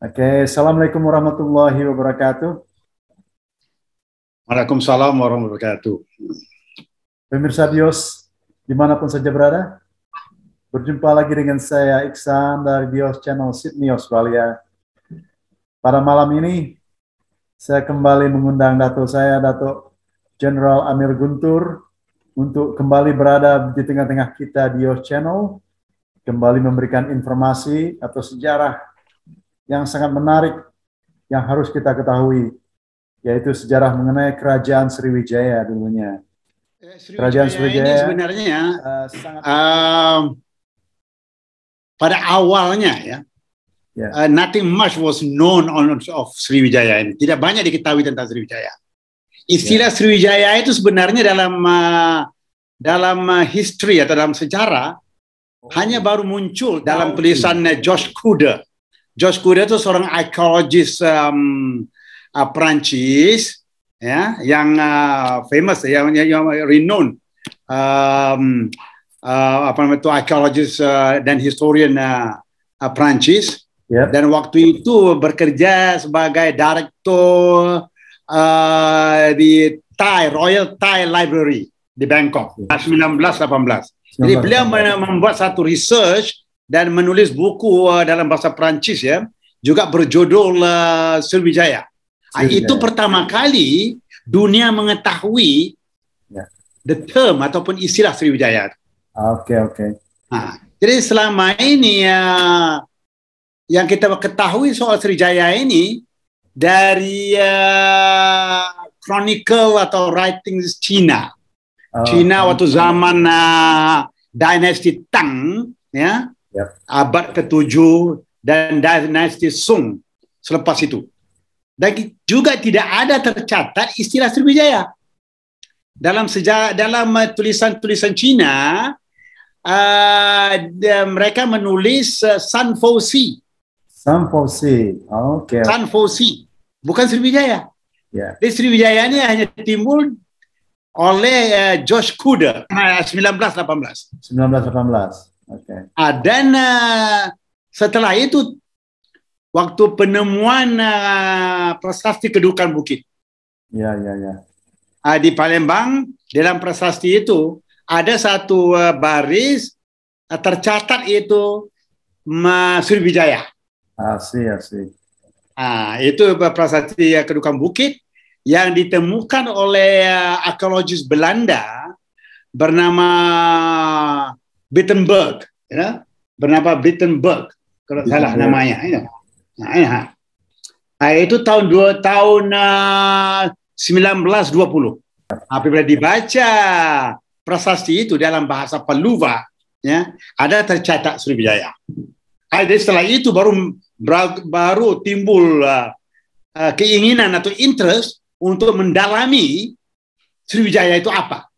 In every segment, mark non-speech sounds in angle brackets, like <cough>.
Oke, assalamualaikum warahmatullahi wabarakatuh. Waalaikumsalam warahmatullahi wabarakatuh. Pemirsa Dios, dimanapun saja berada, berjumpa lagi dengan saya Iksan dari Dios Channel Sydney, Australia. Pada malam ini, saya kembali mengundang datu saya, datu General Amir Guntur, untuk kembali berada di tengah-tengah kita Dios Channel, kembali memberikan informasi atau sejarah yang sangat menarik yang harus kita ketahui, yaitu sejarah mengenai kerajaan Sriwijaya dulunya. Eh, Sriwijaya kerajaan Sriwijaya ini sebenarnya uh, sangat eh, pada awalnya ya, yeah. Ya. uh, nothing much was known on of Sriwijaya ini. Tidak banyak diketahui tentang Sriwijaya. Istilah yeah. Sriwijaya itu sebenarnya dalam uh, dalam history atau dalam sejarah oh. hanya baru muncul dalam oh. tulisan iya. Josh Kuder Josh Courier itu seorang archaeologist um, uh, Perancis ya yang uh, famous yang yang, yang renown um, uh, apa namanya itu archaeologist uh, dan historian uh, uh Perancis yep. Ya. dan waktu itu bekerja sebagai direktur uh, di Thai Royal Thai Library di Bangkok 1918 ya. yep. jadi beliau membuat satu research dan menulis buku uh, dalam bahasa Perancis ya, juga berjudul uh, Sriwijaya. Uh, itu pertama kali dunia mengetahui ya. the term ataupun istilah Sriwijaya. Oke, okay, oke. Okay. Nah, jadi selama ini ya uh, yang kita ketahui soal Sriwijaya ini dari uh, chronicle atau writing Cina. Oh, Cina oh, waktu oh. zaman uh, ah, dinasti Tang ya yep. abad ke-7 dan dinasti Sung selepas itu. Dan juga tidak ada tercatat istilah Sriwijaya. Dalam sejarah dalam eh, tulisan-tulisan Cina uh, mereka menulis uh, San Fosi. San Fosi. Oh, Oke. Okay. San Fosi. bukan Sriwijaya. Yeah. Jadi Sriwijaya ini hanya timbul oleh uh, Josh Kuda 1918. 1918. Okay. Adana setelah itu waktu penemuan uh, prasasti kedukan bukit. Ya, ya, ya. Uh, di Palembang dalam prasasti itu ada satu uh, baris tercatat itu Mas Sriwijaya. Asih, ah, asih. Ya, ah, itu prasasti kedukan bukit yang ditemukan oleh uh, arkeologis Belanda bernama Wittenberg, ya, bernama Wittenberg kalau Wittenberg. salah namanya. Ya. Nah, Nah, itu tahun dua tahun eh, uh, 1920. Nah, apabila dibaca prasasti itu dalam bahasa Paluva, ya, ada tercatat Sriwijaya. Ada setelah itu baru baru timbul uh, uh, keinginan atau interest untuk mendalami Sriwijaya itu apa.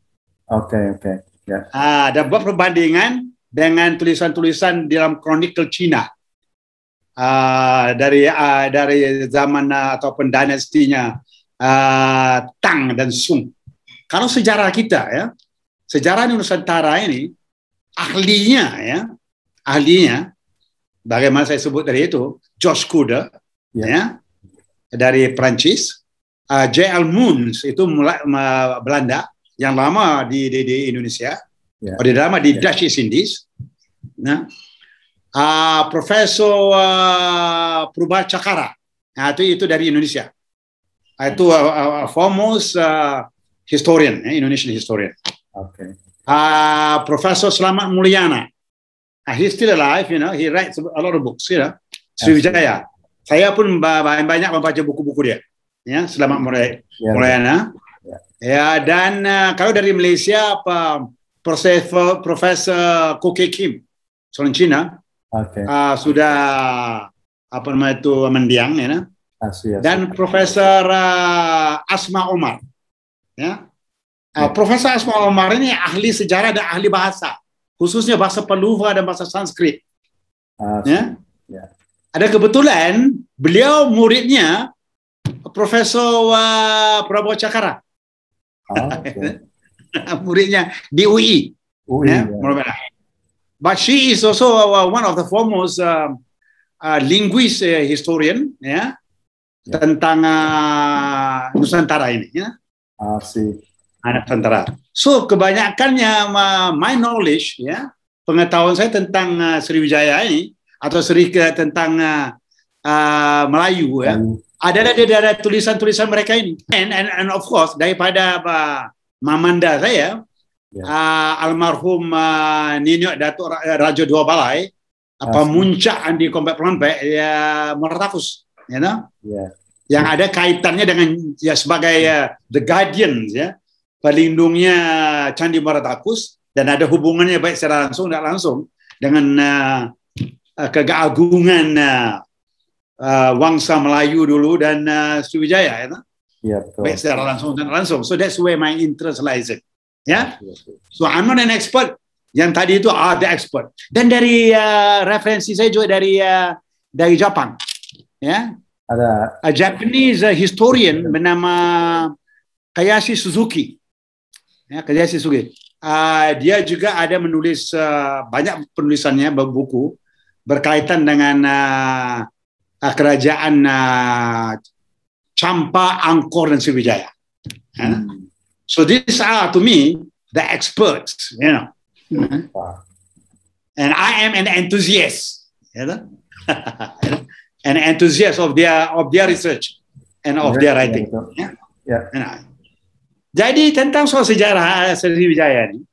Oke, okay, oke. Okay. Ya. Uh, dan buat perbandingan dengan tulisan-tulisan di dalam Chronicle Cina uh, dari uh, dari zaman uh, ataupun dinastinya uh, Tang dan Sung. Kalau sejarah kita ya, sejarah di Nusantara ini ahlinya ya, ahlinya bagaimana saya sebut dari itu, George Kuda ya, ya dari Prancis, uh, J.L. Moons itu mulai uh, Belanda, yang lama di, di, di Indonesia, yeah. Oh, di lama di yeah. Dutch East Indies. Nah, uh, Profesor uh, Purba Cakara, nah, itu itu dari Indonesia. Uh, itu uh, uh, famous uh, historian, eh, Indonesian historian. Okay. Uh, Profesor Selamat Mulyana, uh, he's still alive, you know, he writes a lot of books, you know. Ya. Sriwijaya. Saya pun banyak membaca buku-buku dia. Ya, Selamat ya. Mulyana. Yeah. Ya, dan uh, kalau dari Malaysia apa Profesor Profesor Koke Kim, seorang Cina, okay. uh, sudah apa namanya itu mendiang ya. Asyik, nah. ah, Dan Profesor uh, Asma Omar, ya. Uh, Profesor Asma Omar ini ahli sejarah dan ahli bahasa, khususnya bahasa Peluva dan bahasa Sanskrit. Ah, ya? Yeah. Ya. Ada kebetulan beliau muridnya Profesor uh, Prabowo Cakara okay. <laughs> Muridnya di UI. UI yeah? yeah. But she is also uh, one of the foremost uh, uh, linguist uh, historian ya yeah? tentang uh, Nusantara ini ya. Asik. Anak Nusantara. So kebanyakannya uh, my knowledge ya yeah, pengetahuan saya tentang uh, Sriwijaya ini atau Sri uh, tentang uh, Melayu ya. Mm ada ada ada tulisan-tulisan mereka ini and and, and of course daripada apa, mamanda saya yeah. Ya. uh, almarhum uh, ah, Nino Datuk eh, Raja Dua Balai yeah. apa muncak di Komplek Pelompek ya Mertakus you know yeah. yang yeah. ada kaitannya dengan ya sebagai uh, the guardian ya pelindungnya Candi Mertakus dan ada hubungannya baik secara langsung tidak langsung dengan uh, kegagungan uh, uh, Wangsa Melayu dulu dan uh, Sriwijaya ya. Yeah, betul. Baik secara langsung dan langsung. So that's where my interest lies in. Ya. Yeah? Ya, so I'm not an expert. Yang tadi itu are ah, the expert. Dan dari uh, referensi saya juga dari uh, dari Jepang. Ya. Yeah? Ada a Japanese uh, historian bernama Kayashi Suzuki. Ya, Kayashi Suzuki. Uh, dia juga ada menulis uh, banyak penulisannya buku berkaitan dengan uh, uh, kerajaan uh, Champa, Angkor, dan Sriwijaya. Uh, So these are to me the experts, you know. Hmm. And I am an enthusiast, you know? <laughs> an enthusiast of their of their research and of their writing. Yeah, Yeah. Jadi tentang soal sejarah ah, Sriwijaya ini,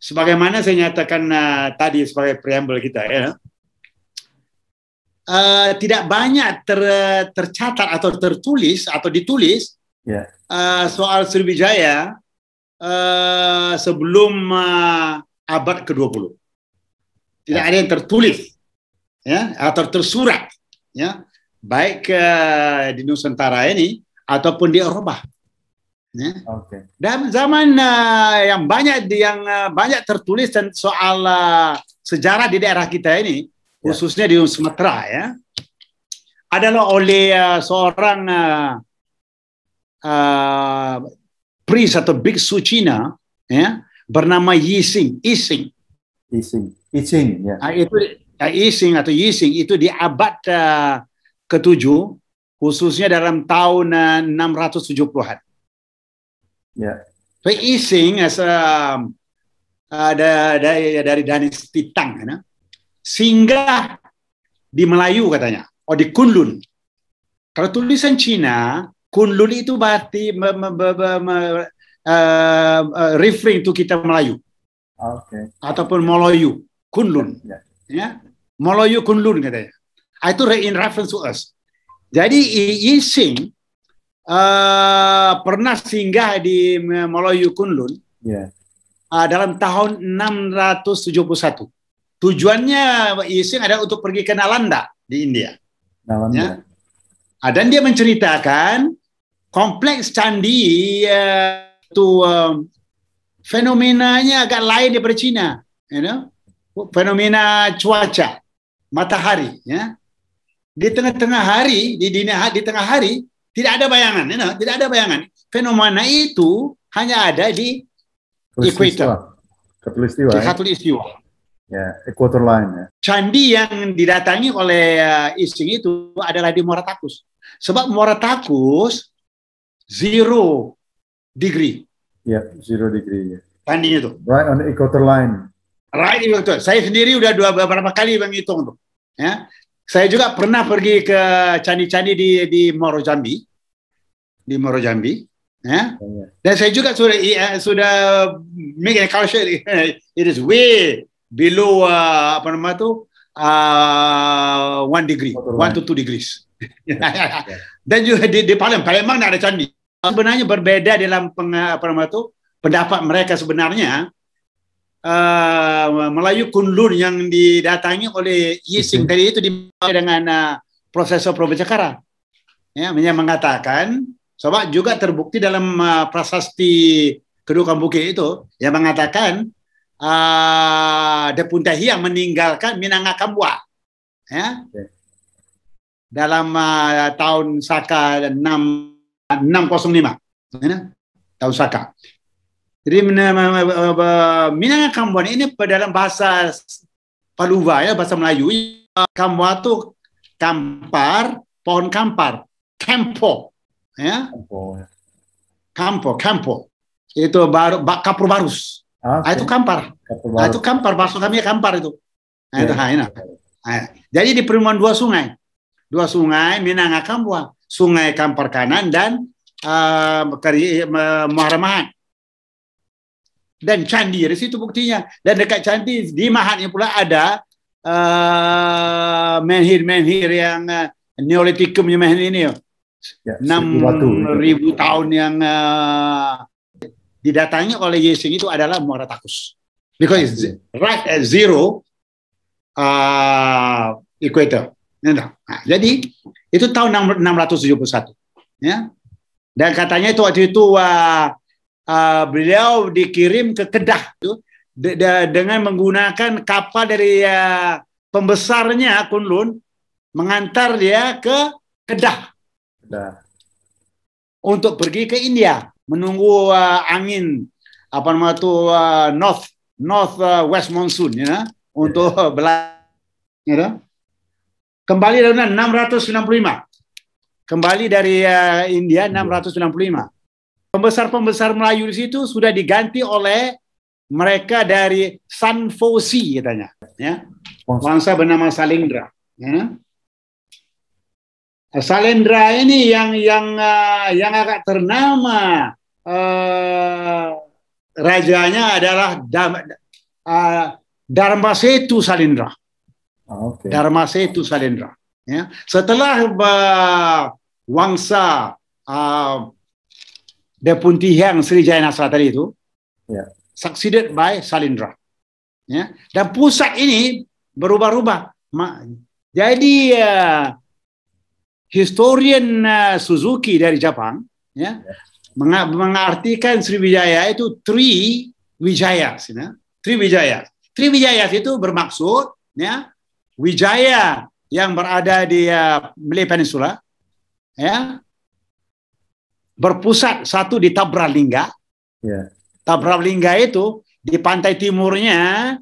sebagaimana saya nyatakan uh, tadi sebagai preamble kita, ya, uh, tidak banyak ter, tercatat atau tertulis atau ditulis yeah. Ya. uh, soal Sriwijaya uh, sebelum uh, abad ke-20. Tidak ya. ada yang tertulis ya atau tersurat ya baik uh, di Nusantara ini ataupun di Eropa. Ya. Okay. Dan zaman uh, yang banyak yang uh, banyak tertulis dan soal uh, sejarah di daerah kita ini Ya. khususnya di Sumatera ya adalah oleh uh, seorang uh, priest atau biksu Cina ya bernama Yising Yising Yising Yising ya uh, itu uh, atau Yixing itu di abad uh, ketujuh khususnya dalam tahun uh, 670-an ya so, Yising as, uh, uh, dari dari dinasti Tang ya singgah di Melayu katanya, oh di Kunlun. Kalau tulisan Cina, Kunlun itu berarti me, me, me, me, uh, uh, eh, referring to kita Melayu. Okay. Ataupun Melayu, Kunlun. Yeah. Yeah. Ya. Melayu Kunlun katanya. Ah, itu in reference to us. Jadi Yi uh, pernah singgah di Melayu Kunlun yeah. Ya. uh, dalam tahun 671. Tujuannya Pak ada untuk pergi ke Nalanda di India. Nalanda. Ya. Ah, dan dia menceritakan kompleks candi uh, itu um, fenomenanya agak lain daripada Cina, you know? fenomena cuaca, matahari, ya. Di tengah-tengah hari, di hari di tengah hari tidak ada bayangan, you know? tidak ada bayangan. Fenomena itu hanya ada di Ekuator. Katulistiwa. Eh? Di Katulistiwa. Ya, equator line ya. Candi yang didatangi oleh uh, Ising itu adalah di Moratakus. Sebab Moratakus zero degree. Ya, zero degree. Ya. Candinya itu. Right on the equator line. Right equator. Saya sendiri udah dua beberapa kali menghitung tuh. Ya. Saya juga pernah pergi ke candi-candi di di Moro Jambi. Di Moro Jambi. Ya. Oh, ya. Dan saya juga sudah eh, sudah make a calculation. <laughs> it is way below uh, apa nama tu uh, one degree, Motor one to two degrees. <laughs> Dan juga di, di Palembang, Palembang nak ada candi. Sebenarnya berbeda dalam peng, apa nama tu pendapat mereka sebenarnya uh, Melayu Kunlun yang didatangi oleh Yising mm-hmm. tadi itu di dengan uh, Profesor Prof. Cakara. Ya, yang mengatakan sebab juga terbukti dalam uh, prasasti Kedukan Bukit itu yang mengatakan uh, ah, Depuntahi yang meninggalkan Minangkabau. Ya. ya. Dalam uh, tahun Saka 6 605. Ya. Tahun Saka. Jadi Minangkabau ini dalam bahasa Paluwa ya bahasa Melayu Kamwa itu kampar, pohon kampar, kempo, ya, kempo, ya. kampo, itu baru barus. Ah, ah, itu kampar. Nah, itu kampar, maksud kami ya kampar itu. Nah, itu ha, iya. ah, ah, jadi di perumahan dua sungai. Dua sungai, Akambua. sungai Kampar Kanan dan uh, Dan candi, di situ buktinya. Dan dekat candi, di Mahannya pula ada uh, menhir-menhir yang uh, Neolitikum menhir ini. Ya, 6 ya, ribu tahun yang uh, didatangi oleh Yesing itu adalah muara takus, Because it's right at zero uh, equator. Nah, jadi itu tahun 671. Ya. Dan katanya itu waktu itu uh, uh, beliau dikirim ke Kedah itu de de dengan menggunakan kapal dari uh, pembesarnya Kunlun mengantar dia ke Kedah. Nah. Untuk pergi ke India menunggu uh, angin apa nama itu uh, north north uh, west monsoon ya untuk uh, ya. belakang ya, kembali dari 695 kembali dari uh, India 695 ya. pembesar-pembesar Melayu di situ sudah diganti oleh mereka dari Fosi katanya ya bangsa bernama Salendra ya. Salendra ini yang yang uh, yang agak ternama uh, rajanya adalah Dam, uh, eh, Dharma Setu Salindra. Oh, ah, okay. Dharma Setu Salindra. Ya. Setelah uh, Wangsa uh, Depun Sri Jaya tadi itu yeah. succeeded by Salindra. Ya. Dan pusat ini berubah-ubah. Jadi uh, historian uh, Suzuki dari Jepang ya, yeah mengartikan Sriwijaya itu Tri Wijaya, ya. Tri Wijaya. Tri Wijaya itu bermaksud ya Wijaya yang berada di uh, Malay Peninsula ya berpusat satu di Tabralingga. Yeah. Tabralingga itu di pantai timurnya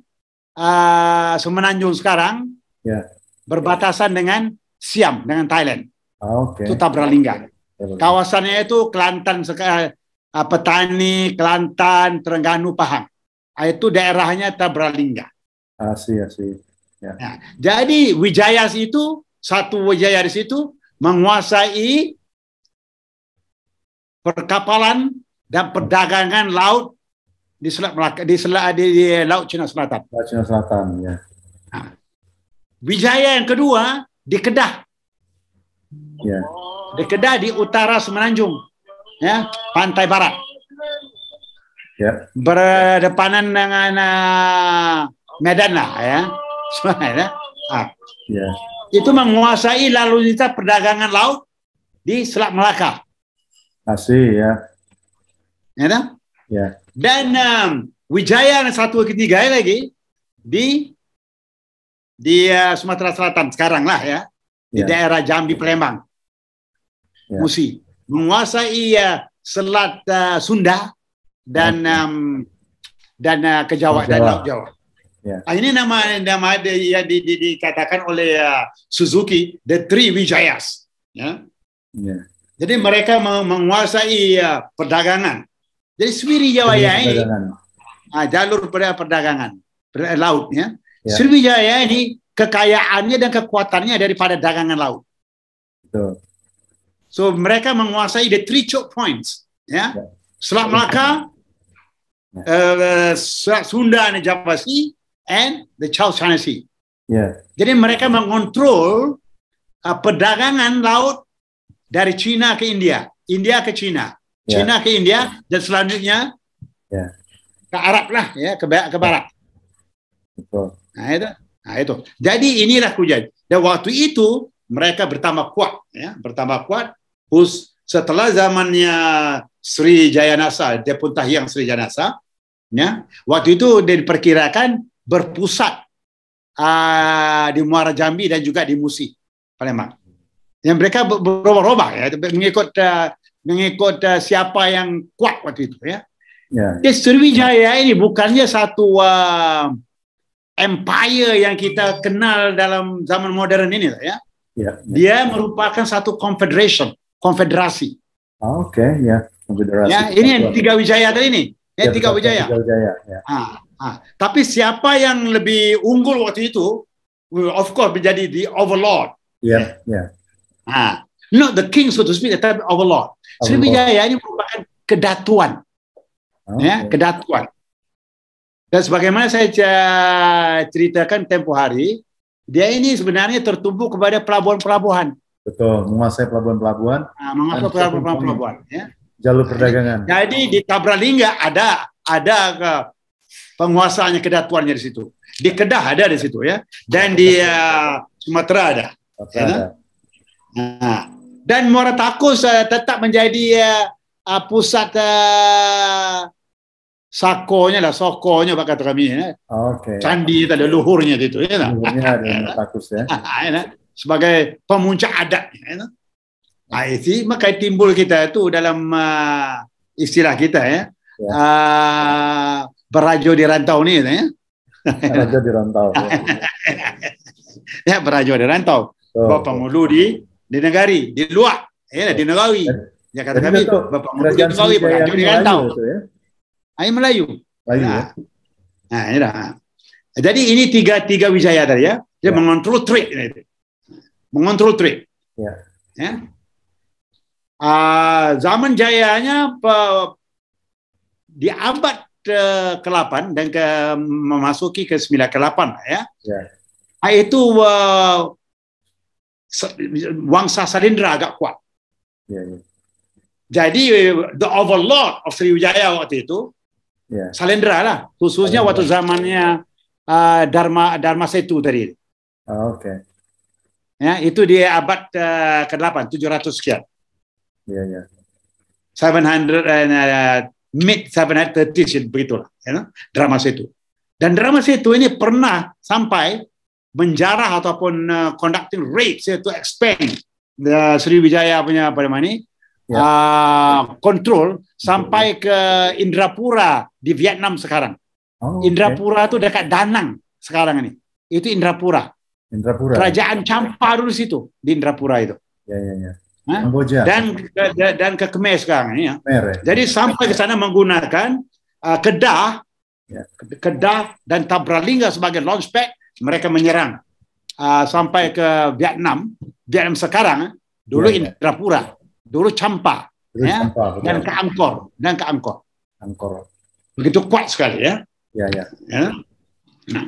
uh, Semenanjung sekarang yeah. berbatasan dengan Siam dengan Thailand. Oh, ah, okay. Itu Tabralingga. Kawasannya itu Kelantan eh, ah, Petani, Kelantan, Terengganu, Pahang. Ah, itu daerahnya Tabralingga. Asli ah, Ya. Nah, jadi Wijaya itu satu Wijaya di situ menguasai perkapalan dan perdagangan laut di Selat Melaka, di, Selat, di, di Laut Cina Selatan. Laut Cina Selatan, ya. Nah, Wijaya yang kedua di Kedah. Ya. Oh. Di Kedah di utara Semenanjung. Ya, pantai barat. Ya. Berdepanan dengan uh, Medan lah ya. Sebenarnya. Ya. Ah. Ya. Itu menguasai lalu lintas perdagangan laut di Selat Melaka. Asih ya. Ya. Nah? Ya. Dan um, Wijaya satu ketiga ya lagi di di uh, Sumatera Selatan sekarang lah ya, ya. di daerah Jambi Palembang yeah. Musi menguasai uh, Selat uh, Sunda dan okay. Ya. um, dan uh, eh, ke Jawa, dan Laut Jawa. Ya. Yeah. ini nama nama di, ya, di, di, dikatakan oleh uh, Suzuki the Three Wijayas. Ya. Yeah. Jadi mereka menguasai uh, perdagangan. Jadi Sriwijaya ini uh, jalur perdagangan laut ya. Yeah. Sriwijaya ini kekayaannya dan kekuatannya daripada dagangan laut. Betul. So mereka menguasai the three choke points. Ya. ya. Selat Melaka, uh, Sunda and Java Sea, and the South China Sea. Yeah. Jadi mereka mengontrol uh, eh, perdagangan laut dari Cina ke India, India ke Cina, yeah. Cina ke India, dan selanjutnya yeah. ke Arab lah, ya ke, ke ya. Barat. Betul. Nah itu, nah itu. Jadi inilah kujan. Dan waktu itu mereka bertambah kuat ya bertambah kuat Pus, setelah zamannya Sri Jayanasa dia pun tahyang Sri Jayanasa ya waktu itu dia diperkirakan berpusat uh, di Muara Jambi dan juga di Musi Palembang yang mereka berubah-ubah ya mengikut uh, mengikut uh, siapa yang kuat waktu itu ya Ya. Sriwijaya ini bukannya satu uh, empire yang kita kenal dalam zaman modern ini ya. Yeah, ya. Dia merupakan satu confederation, konfederasi. Oke, okay, ya. Yeah. Konfederasi. Ya, ini yang tiga wijaya tadi ini. Ya, yeah, tiga wijaya. Tiga wijaya. Ya. Ah, ah. Tapi siapa yang lebih unggul waktu itu? of course menjadi the overlord. Ya, yeah, ya. Yeah. Ah, not the king so to speak, tapi overlord. overlord. Sriwijaya ini merupakan kedatuan. Okay. Ya, kedatuan. Dan sebagaimana saya ceritakan tempo hari, dia ini sebenarnya tertumpu kepada pelabuhan-pelabuhan. Betul, menguasai pelabuhan-pelabuhan. Nah, menguasai pelabuhan-pelabuhan. Ya. Jalur perdagangan. Jadi di Tabralingga ada ada ke penguasanya kedatuannya di situ. Di Kedah ada di situ ya, dan di uh, Sumatera ada. Sumatera ya, ada. Kan? Nah, dan Takus uh, tetap menjadi uh, pusat uh, sakonya lah sokonya pak kata kami ya. Eh. okay. candi tak ada luhurnya itu ya, luhurnya ada yang takus <laughs> ya, ya. <laughs> Ah, ya sebagai pemuncak adat ya, nah, itu maka timbul kita itu dalam uh, istilah kita ya, ya. Uh, berajo di rantau ni ya. <laughs> berajo di rantau ya, berajo di rantau oh, bapak okay. mulu di di negari di luar ya, di negawi ya kata kami bapak mulu di negawi berajo di rantau ya. Ayah Melayu. Melayu nah. ya. Nah, ini dah. Jadi ini tiga tiga wijaya tadi ya. Dia ya. mengontrol trade Mengontrol trade. Ya. ya. Uh, zaman jayanya di abad ke-8 dan ke memasuki ke sembilan ke-8 ya. ya. Nah, itu uh, wangsa Sarindra agak kuat. Ya, ya. Jadi the overlord of Sriwijaya waktu itu yeah. Salendra lah khususnya Salendra. waktu zamannya uh, Dharma Dharma Setu tadi. Oh, Oke. Okay. Ya, itu di abad uh, ke-8 700 sekian. Iya, yeah, iya. Yeah. 700 uh, nah, mid 730 begitulah, ya, you know? Dharma Setu. Dan Dharma Setu ini pernah sampai menjarah ataupun uh, conducting rapes itu expand the uh, Sriwijaya punya apa namanya ya. uh, kontrol sampai ke Indrapura di Vietnam sekarang. Oh, Indrapura itu dekat Danang sekarang ini. Itu Indrapura. Indrapura. Kerajaan Champa dulu situ di Indrapura itu. Ya ya ya. Kamboja. Dan ke, dan ke Khmer sekarang ini ya. Khmer, ya. Jadi sampai ke sana menggunakan uh, Kedah, ya. Kedah dan Tabralinga sebagai launchpad mereka menyerang uh, sampai ke Vietnam. Vietnam sekarang dulu ya, ya. Indrapura dulu campak, dulu ya, dan ke Angkor, dan ke Angkor. Angkor. Begitu kuat sekali ya. Ya ya. ya. Nah.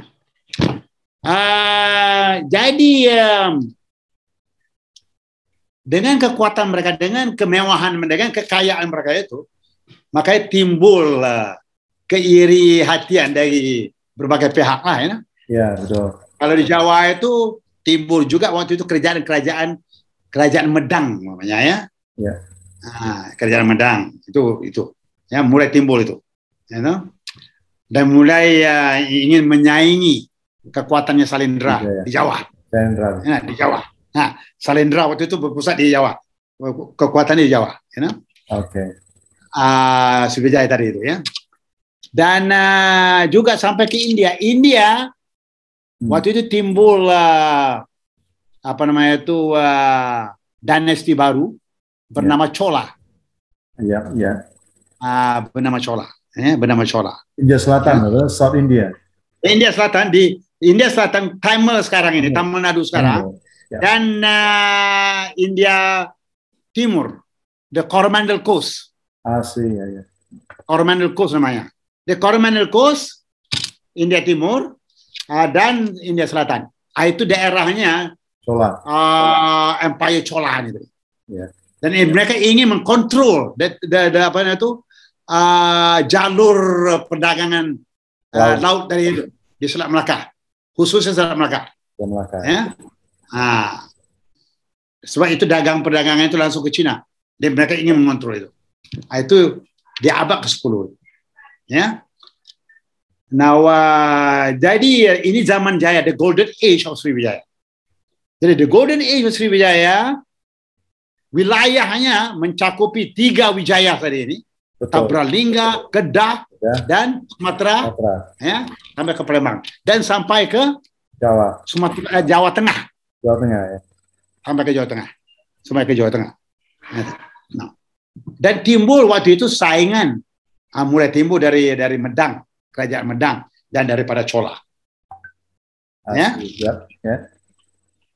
Uh, jadi um, dengan kekuatan mereka, dengan kemewahan mereka, dengan kekayaan mereka itu, makanya timbul uh, keiri hatian dari berbagai pihak lah ya. Ya betul. Kalau di Jawa itu timbul juga waktu itu kerajaan-kerajaan kerajaan Medang namanya ya. Ya. Nah, kerajaan Medang itu itu ya mulai timbul itu, you ya, know? dan mulai uh, ingin menyaingi kekuatannya Salendra okay. Iya, iya. di Jawa. Salendra. Ya, di Jawa. Nah, Salendra waktu itu berpusat di Jawa, kekuatannya di Jawa, you ya, know? Oke. Okay. Ah, uh, tadi itu ya. Dan uh, juga sampai ke India. India hmm. waktu itu timbul uh, apa namanya itu uh, dinasti baru bernama yeah. Chola. Iya, yeah, ya. Yeah. Uh, bernama Chola, eh, bernama Chola. India Selatan, yeah. South India. India Selatan di India Selatan Tamil sekarang ini, yeah. Tamil Nadu sekarang. Yeah. Dan uh, India Timur, the Coromandel Coast. Ah, sih, ya, ya. Coromandel Coast namanya. The Coromandel Coast, India Timur, uh, dan India Selatan. Ah, itu daerahnya Chola. Uh, Empire Chola gitu. Yeah dan mereka ingin mengkontrol apa itu uh, jalur perdagangan uh, ah, wow. laut dari di Selat Melaka khususnya Selat Melaka. Selat Melaka. Ya? Nah, sebab itu dagang perdagangan itu langsung ke Cina dan mereka ingin mengontrol itu. Ah, itu di abad ke-10. Ya. Nah, uh, jadi eh, ini zaman jaya, the golden age of Sriwijaya. Jadi the golden age of Sriwijaya wilayahnya mencakupi tiga wijaya tadi ini. Betul. Tabralinga, Kedah, ya. dan Sumatera, Ya, sampai ke Palembang dan sampai ke Jawa. Sumatera eh, Jawa Tengah. Jawa Tengah ya. Sampai ke Jawa Tengah. Sampai ke Jawa Tengah. Nah, nah. Dan timbul waktu itu saingan ah, mulai timbul dari dari Medang, kerajaan Medang dan daripada Cola. Asli, ya. ya. ya.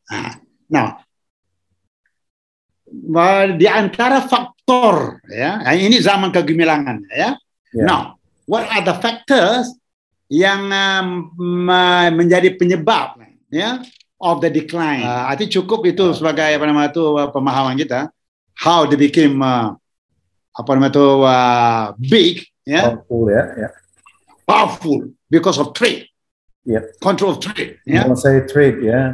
Nah, nah di antara faktor ya ini zaman kegemilangan ya. Yeah. Now, what are the factors yang um, menjadi penyebab ya of the decline? Uh, cukup itu ya. sebagai apa nama itu uh, pemahaman kita how they became uh, apa namanya itu uh, big ya. Yeah? Powerful ya. Yeah, yeah. Powerful because of trade. Yeah. Control of trade. Yeah. Menguasai trade ya. Yeah.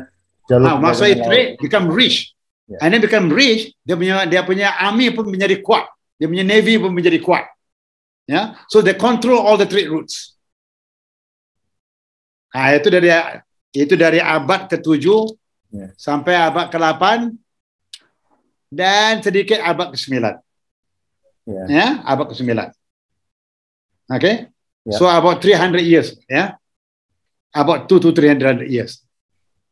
Jalur nah, trade become rich. yeah. and then become rich dia punya dia punya army pun menjadi kuat dia punya navy pun menjadi kuat ya yeah? so they control all the trade routes ah itu dari itu dari abad ke-7 yeah. sampai abad ke-8 dan sedikit abad ke-9 ya yeah. yeah? abad ke-9 okay yeah. so about 300 years ya yeah? about 2 to 300 years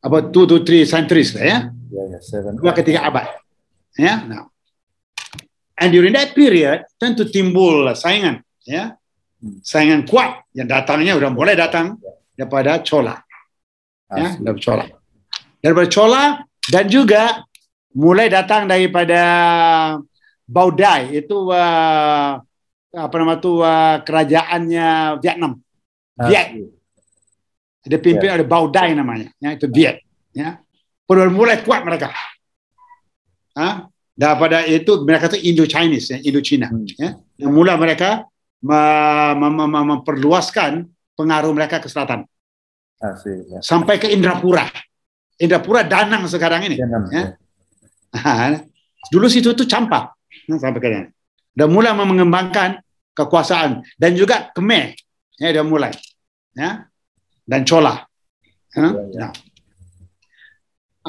about two to three centuries lah ya. Yeah, yeah, seven. Dua ketiga abad. Ya, nah. And during that period, tentu timbul saingan, ya, hmm. saingan kuat yang datangnya sudah mulai datang ya. daripada Chola, ya, daripada Chola, daripada Chola dan juga mulai datang daripada Baudai itu uh, apa nama tuh kerajaannya Vietnam, Viet, dipimpin yeah. oleh Dai namanya, ya, itu Viet. Ya. Perlu mulai kuat mereka. Hah? Daripada itu mereka itu Indo-Chinese, ya, Indo-Cina. Hmm. Ya. mula mereka memperluaskan pengaruh mereka ke selatan. Asik, ya. Sampai ke Indrapura. Indrapura Danang sekarang ini. Danang, ya. ya. ya. Dulu situ itu campak. Ya, sampai ke Dan mulai mengembangkan kekuasaan dan juga Khmer ya dia mulai. Ya dan Chola. Ya, ya. Nah.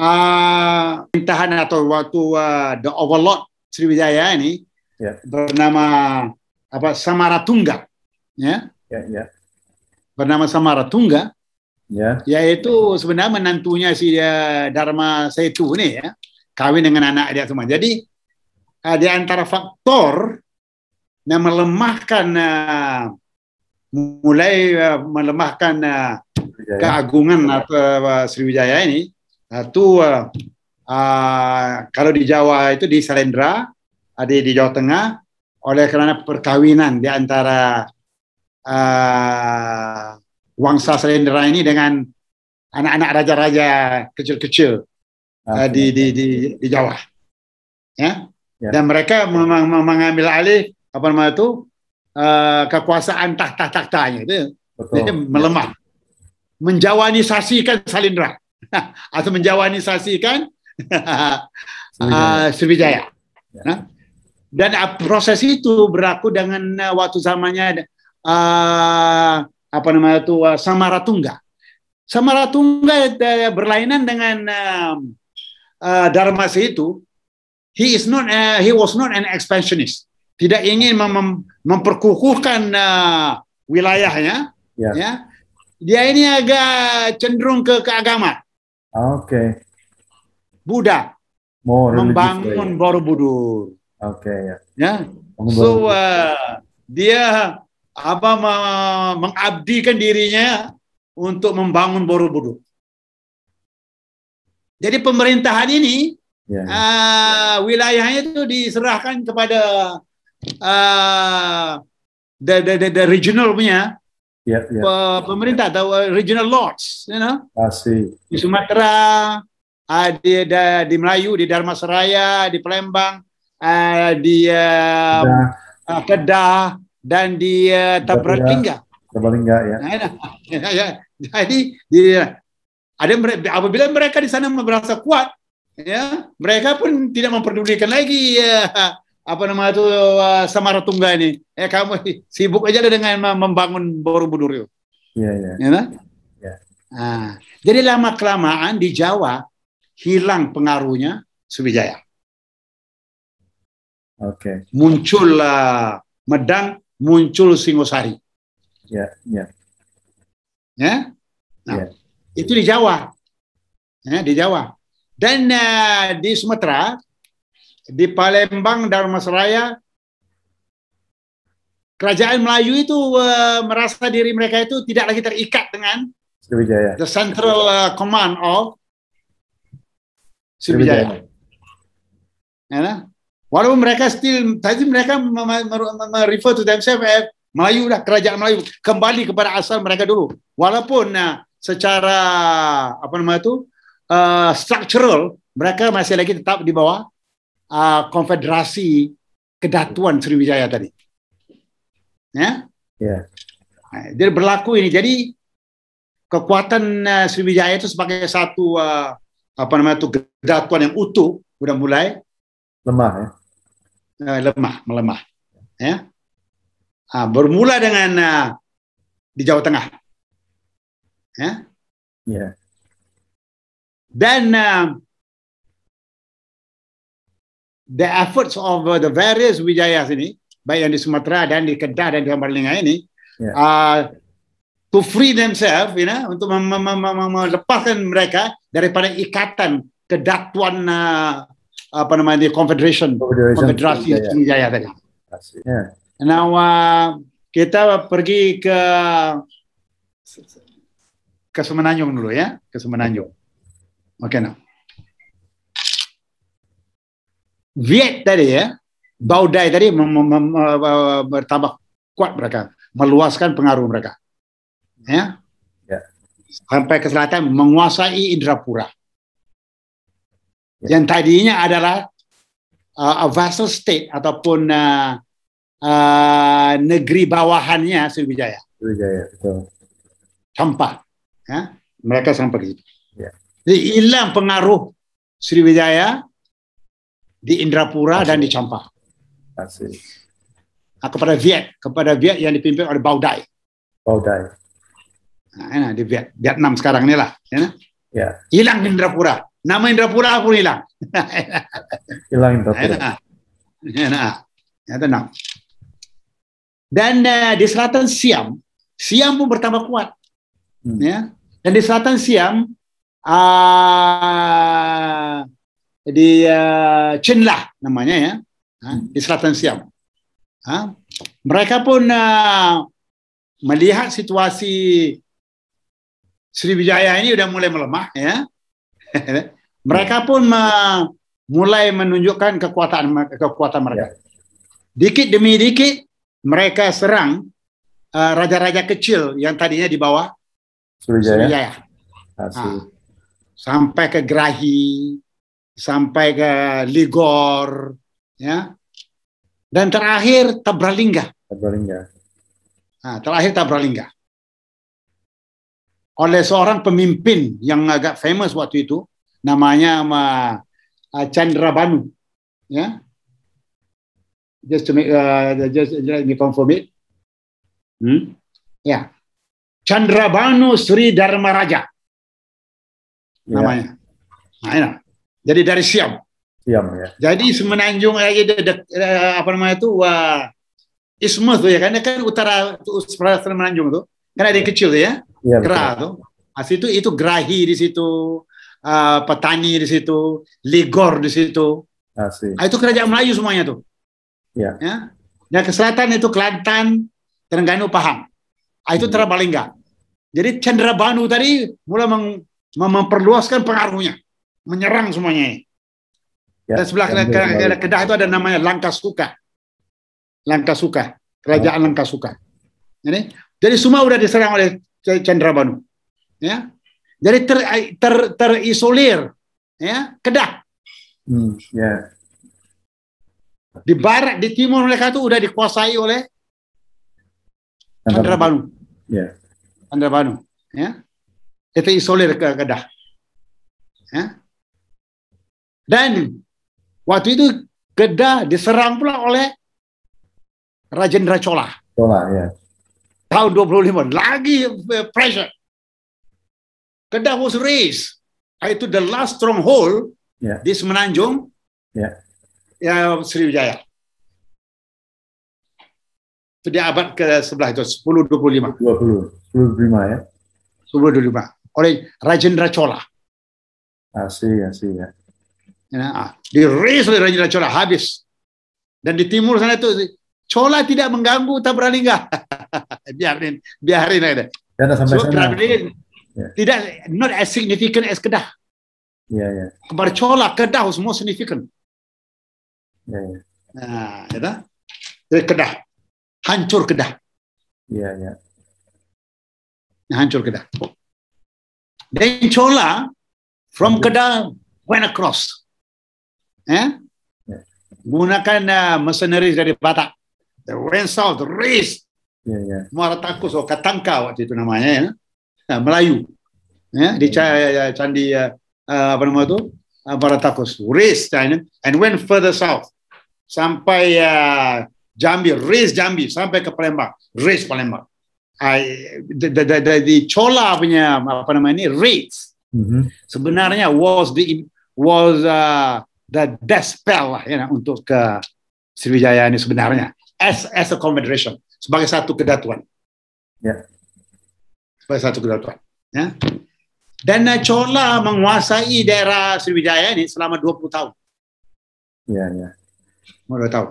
Uh, ah, pemerintahan atau waktu uh, the overlord Sriwijaya ini ya. bernama apa Samaratungga, ya? Ya, ya. Bernama Samaratungga. Ya. Yaitu sebenarnya menantunya si uh, Dharma Setu ini ya, kawin dengan anak dia semua. Jadi uh, di antara faktor yang melemahkan uh, mulai uh, melemahkan uh, keagungan iya. apa Sriwijaya ini satu uh, kalau di Jawa itu di Salendra ada di Jawa Tengah oleh karena perkawinan di antara uh, Wangsa Salendra ini dengan anak-anak raja-raja kecil-kecil uh, di, di di di Jawa ya, ya. dan mereka memang mengambil alih apa namanya itu uh, kekuasaan tahta-tahtanya itu Betul. Jadi melemah menjawanisasikan Salindra <laughs> atau menjawanisasikan uh, <laughs> Sriwijaya. Ah, ya. Nah, dan ah, proses itu berlaku dengan ah, waktu zamannya uh, apa namanya itu uh, Samaratungga. Samaratungga uh, eh, berlainan dengan uh, uh, Dharma itu. He is not uh, he was not an expansionist. Tidak ingin mem memperkukuhkan uh, wilayahnya, yeah. ya, ya dia ini agak cenderung ke keagamaan. Oke. Okay. Buddha More oh, membangun Borobudur. Oke okay, ya. Ya. So uh, dia apa mengabdikan dirinya untuk membangun Borobudur. Jadi pemerintahan ini yeah. uh, wilayahnya itu diserahkan kepada uh, the, the, the, the regional punya yeah, yeah. Ya. pemerintah atau eh, regional lords, you know. Ah, I see. Di Sumatera, uh, di, di, di Melayu, di Darmasraya, di Palembang, uh, di uh, Kedah dan di uh, eh, Tabratingga. Tabratingga ya. Yeah. Ya. <laughs> Ya, ya. Jadi di, ada apabila mereka di sana merasa kuat, ya mereka pun tidak memperdulikan lagi ya, apa nama itu uh, Samara Tungga ini. Eh kamu <laughs> sibuk aja dengan membangun Borobudur itu. Iya, iya. Ya, nah? ya. Nah, jadi lama kelamaan di Jawa hilang pengaruhnya Sriwijaya. Oke. Okay. Muncul uh, Medang, muncul Singosari. Ya, yeah, ya. Yeah. Ya. Nah, ya. Yeah. itu di Jawa. Ya, di Jawa. Dan uh, di Sumatera di Palembang Darmasraya kerajaan Melayu itu uh, merasa diri mereka itu tidak lagi terikat dengan Sriwijaya. the central uh, command of Sriwijaya. Ya, nah? Walaupun mereka still tadi mereka refer to themselves as Melayu lah kerajaan Melayu kembali kepada asal mereka dulu. Walaupun nah, secara apa nama itu uh, structural mereka masih lagi tetap di bawah uh, konfederasi kedatuan Sriwijaya tadi. Ya. Yeah. Nah, jadi berlaku ini. Jadi kekuatan uh, Sriwijaya itu sebagai satu uh, apa namanya itu kedatuan yang utuh sudah mulai lemah ya. Uh, lemah, melemah. Ya. Nah, bermula dengan uh, di Jawa Tengah. Ya. Yeah. Dan uh, the efforts of uh, the various Wijayas ini, baik yang di Sumatera dan di Kedah dan di Ambarlinga ini, yeah. uh, to free themselves, you know, untuk mem mem mem melepaskan mereka daripada ikatan kedatuan uh, apa namanya di confederation, konfederasi Wijaya yeah, yeah. tadi. Yeah. Now uh, kita pergi ke ke Semenanjung dulu ya, ke Semenanjung. Oke okay, nah. Viet tadi ya, Baudai tadi eh, eh, eh, bertambah kuat mereka, meluaskan pengaruh mereka. Ya. ya. Sampai ke selatan menguasai Indrapura. Ya. Yang tadinya adalah uh, a vassal state ataupun uh, uh, negeri bawahannya Sriwijaya. Sriwijaya, betul. Sampah. Ya. Mereka sampai ke situ. Ya. Jadi hilang pengaruh Sriwijaya di Indrapura dan di Champa. Asik. Nah, kepada Viet, kepada Viet yang dipimpin oleh Baudai. Baudai. Nah, di Viet, Vietnam sekarang ini lah. Ya. Yeah. Hilang Indrapura. Nama Indrapura aku hilang. <laughs> hilang Indrapura. Nah, ya, nah. Ya, Dan uh, di selatan Siam, Siam pun bertambah kuat. Hmm. Ya. Dan di selatan Siam, uh, di uh, ya, Chinlah namanya ya di selatan Siam. Ha? Mereka pun uh, melihat situasi Sriwijaya ini sudah mulai melemah ya. <laughs> mereka pun uh, mulai menunjukkan kekuatan kekuatan mereka. Ya. Dikit demi dikit mereka serang raja-raja uh, kecil yang tadinya di bawah Sriwijaya. Sriwijaya. Ha. Sampai ke Grahi, sampai ke Ligor, ya. Dan terakhir Tabralingga. Tabralingga. Nah, terakhir Tabralingga. Oleh seorang pemimpin yang agak famous waktu itu, namanya uh, ah, Chandra Banu, ya. Just to make, uh, just let me confirm it. Hmm? Ya. Yeah. Chandra Banu Sri Dharma Raja. Ya. Namanya. Yeah. Nah, ya. Jadi dari Siam. Siam ya. Jadi semenanjung lagi de, eh, apa namanya itu wah Isma tuh ya kan kan utara tuh utara semenanjung tuh kan ada yang kecil tuh ya. Iya. Gerah tuh. asli nah, itu itu gerahi di situ, uh, petani di situ, ligor di situ. asli ah, nah, itu kerajaan Melayu semuanya tuh. Iya. Ya. ya. Dan ke selatan itu Kelantan, Terengganu, Pahang. Nah, itu hmm. Terabalingga. Jadi Chandra Banu tadi mulai mem memperluaskan pengaruhnya menyerang semuanya. Ya, Dan sebelah kedah, Kedah itu ada namanya Langkasuka. Langkasuka, kerajaan oh. Langkasuka. Ini jadi semua sudah diserang oleh Banu. Ya. Jadi ter, ter, terisolir ya, Kedah. Hmm, ya. Di barat, di timur mereka itu udah dikuasai oleh Chandra Banu. Ya. Chandra Banu, ya. Itu isolir ke Kedah. Ya. Dan waktu itu Kedah diserang pula oleh Rajendra Chola. Chola ya. Tahun 25 lagi eh, pressure. Kedah was raised. Itu the last stronghold yeah. di Semenanjung. Yeah. Ya Sriwijaya. Itu di abad ke-11 itu 10 25. 20 10 25 ya. 10 25 oleh Rajendra Chola. Asih, asih ya. Nah, ya, diris oleh Raja Chola habis. Dan di timur sana itu Chola tidak mengganggu Tabralinga. <laughs> biarin, biarin aja. Dan sampai so, sana. Yeah. tidak not as significant as Kedah. Ya, yeah, ya. Yeah. Kemarin Kedah was more significant. Ya, ya. Nah, ya, Jadi Kedah. Hancur Kedah. Ya, ya. Hancur Kedah. Then Chola from Kedah went across. eh? gunakan uh, mercenaries dari Batak. They went south, race. Yeah, yeah. Muara Takus, oh, Katangka waktu itu namanya. Ya? Uh, Melayu. Ya? Di yeah. Ya, candi, uh, uh, apa nama itu? Uh, Takus. Race China. Ya, And went further south. Sampai uh, Jambi. Race Jambi. Sampai ke Palembang. Race Palembang. I, the, the, the, the, Chola punya, apa nama ini? Race. Mm-hmm. Sebenarnya was the was uh, the best spell lah ya untuk ke Sriwijaya ini sebenarnya as as a confederation sebagai satu kedatuan. Ya. Sebagai satu kedatuan. Ya. Dan Chola menguasai daerah Sriwijaya ini selama 20 tahun. Ya, ya. Mau 20 tahun.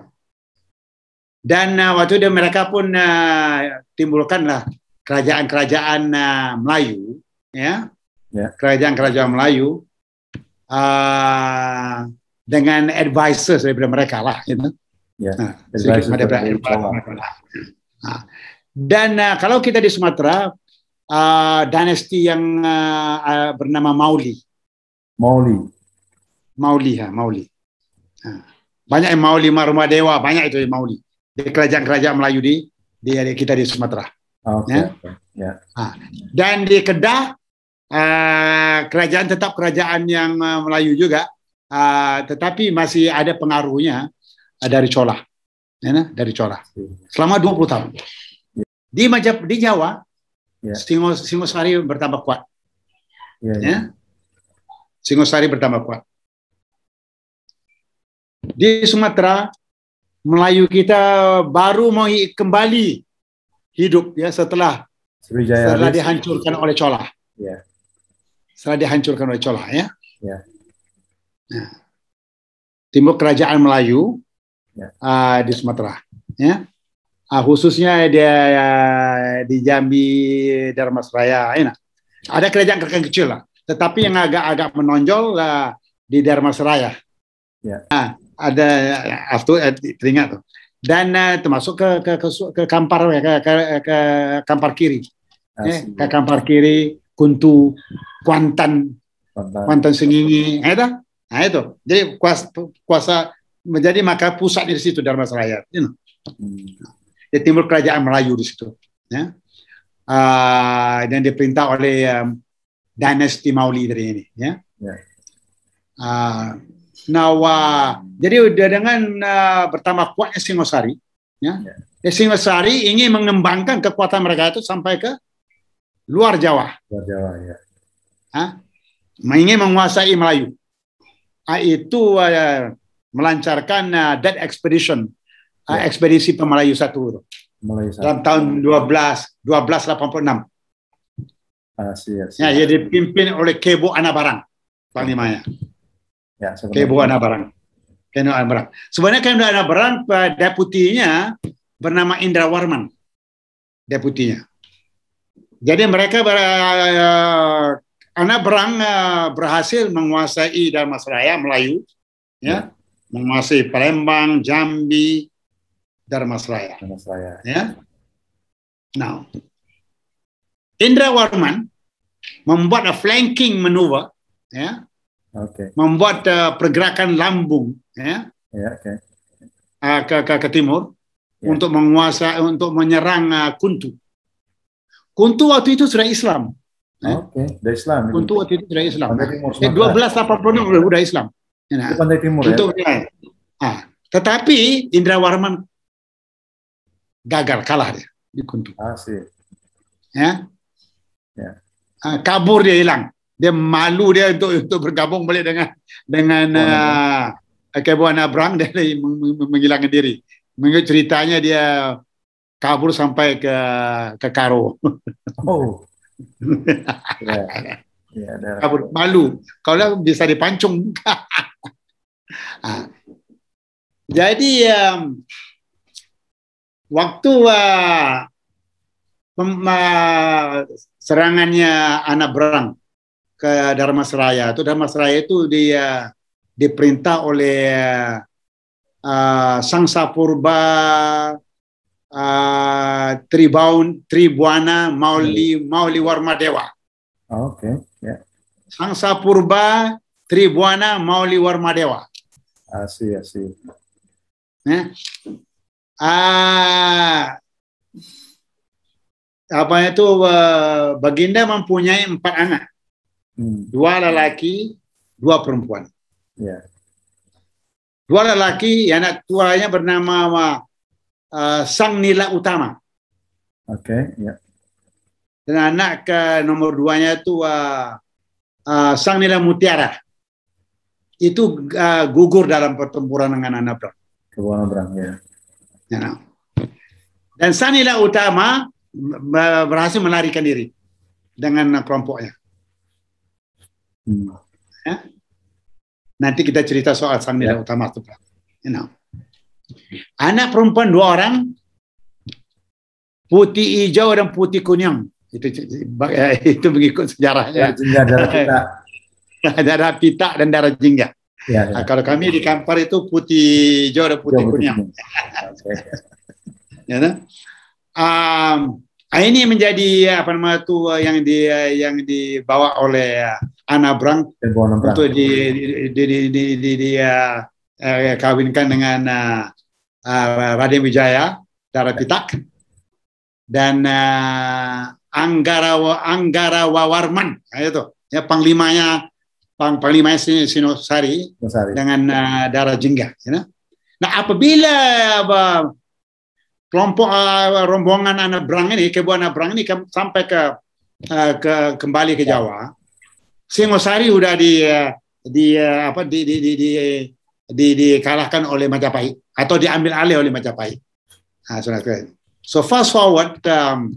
Dan uh, waktu itu mereka pun uh, timbulkanlah kerajaan-kerajaan uh, Melayu, ya, ya. kerajaan-kerajaan yeah. Melayu uh, dengan advisors daripada mereka lah know? yeah. nah, mereka Nah, dan uh, kalau kita di Sumatera uh, dinasti yang uh, uh, bernama Mauli. Mauli. Mauli ha, Mauli. Nah, banyak yang Mauli rumah Dewa, banyak itu yang Mauli. Di kerajaan-kerajaan Melayu di, di kita di Sumatera. Okay. Yeah. Nah, dan di Kedah uh, kerajaan tetap kerajaan yang uh, Melayu juga uh, tetapi masih ada pengaruhnya uh, dari Cola, Ya, nah, dari Cola, iya. Selama 20 tahun. Di Majap di Jawa yeah. Singo Singosari bertambah kuat. Yeah, iya. ya. Singosari bertambah kuat. Di Sumatera Melayu kita baru mau kembali hidup ya setelah Sriwijaya setelah dihancurkan oleh Cola. Ya. Setelah dihancurkan oleh Cola ya. ya timbul ya. Timur Kerajaan Melayu ya. uh, di Sumatera, ya. Uh, khususnya dia uh, di Jambi, Darmasraya, enak. Ada kerajaan-kerajaan kecil lah, tetapi yang agak-agak menonjol uh, di Darmasraya. Ya. uh, ada waktu uh, eh, teringat tuh. Dan uh, termasuk ke ke ke, ke Kampar ya, ke, ke ke Kampar kiri. Ya, ke Kampar kiri, Kuntu, Kuantan, Kuantan Sengingi, ada Nah itu. Jadi kuasa, kuasa menjadi maka pusat di situ Dharma Seraya. You know. Jadi timbul kerajaan Melayu di situ. Ya. Uh, dan diperintah oleh um, Dynasty Mauli dari ini. Ya. Yeah. Uh, ah, nah, uh, jadi udah dengan uh, bertambah kuatnya Singosari, ya. Yeah. Singosari ingin mengembangkan kekuatan mereka itu sampai ke luar Jawa. Luar Jawa, ya. Huh? Ingin menguasai Melayu. Ah, itu eh, melancarkan uh, eh, that expedition ah, ya. ekspedisi pemelayu Satu dalam tahun 12 1286 Asyik, asyik. Ya, ya dipimpin oleh Kebo Anabarang panglimanya. Ya, Kebo Anabarang. Keno Anabarang. Sebenarnya Keno Anabarang eh, deputinya bernama Indra Warman. Deputinya. Jadi mereka ber, karena Berang uh, eh, berhasil menguasai dan Raya Melayu, ya, ya. menguasai Palembang, Jambi, Darmas Raya. Darmas Raya. Ya. Now, Indra Warman membuat a flanking maneuver, ya, okay. membuat uh, pergerakan lambung, ya, ya okay. uh, ke, ke ke timur ya. untuk menguasai, untuk menyerang uh, Kuntu. Kuntu waktu itu sudah Islam. Eh? Okay. Islam. Untuk waktu itu dari Islam. Eh, dua belas Eh, pun sudah Islam. Ya, nah, Pantai Timur itu, ya. Ah, tetapi Indra Warman gagal kalah dia di Kuntu. Ah, ya. ya. Ah, kabur dia hilang. Dia malu dia untuk untuk bergabung balik dengan dengan uh, Kebuan Abrang dia menghilangkan diri. Mengikut ceritanya dia kabur sampai ke ke Karo. Oh. <laughs> ya. Ya, malu. Kalau bisa dipancung. <laughs> Ah. Jadi um, waktu uh, eh, pem, uh, eh, serangannya anak berang ke Dharma Seraya itu Dharma Seraya itu dia eh, diperintah oleh uh, Sang Sapurba uh, ah, Tribun Tribuana Mauli, hmm. Mauli Dewa. Oh, okay, yeah. Sangsa Purba, Tribuana Mauli Warma Dewa. Ah, see, I ya, see. Uh, ya. ah, apa itu uh, Baginda mempunyai empat anak, hmm. dua lelaki, dua perempuan. Yeah. Dua lelaki, anak tuanya bernama uh, sang nila utama. Oke, okay, ya. Yeah. Dan anak ke nomor duanya itu uh, uh, sang nila mutiara. Itu uh, gugur dalam pertempuran dengan anak perang. Pertempuran perang, ya. Yeah. Nah. Dan sang nila utama berhasil melarikan diri dengan kelompoknya. Hmm. Ya? Nanti kita cerita soal sang nila yeah. utama itu. You ya. know. Anak perempuan dua orang, putih hijau dan putih kuning. Itu itu mengikut sejarahnya. Ya, darah pita. darah pita dan darah jingga. Ya, ya. kalau kami di Kampar itu putih hijau dan putih ya, kuning. ya, um, ini menjadi apa nama itu yang di yang dibawa oleh Ana Brang untuk di, di, di, di, di, di, di uh, kawinkan dengan uh, uh, Raden Wijaya Pitak, dan uh, eh, Anggara Anggara Wawarman itu ya panglimanya pang, panglimanya Sinosari, Sinosari. dengan uh, Jingga you ya. know? nah apabila uh, kelompok uh, rombongan anak berang ini kebun anak berang ini ke, sampai ke, uh, ke kembali ke Jawa Singosari sudah di uh, di uh, apa di di di di dikalahkan di oleh Majapahit atau diambil alih oleh Majapahit. Nah, So fast forward, um,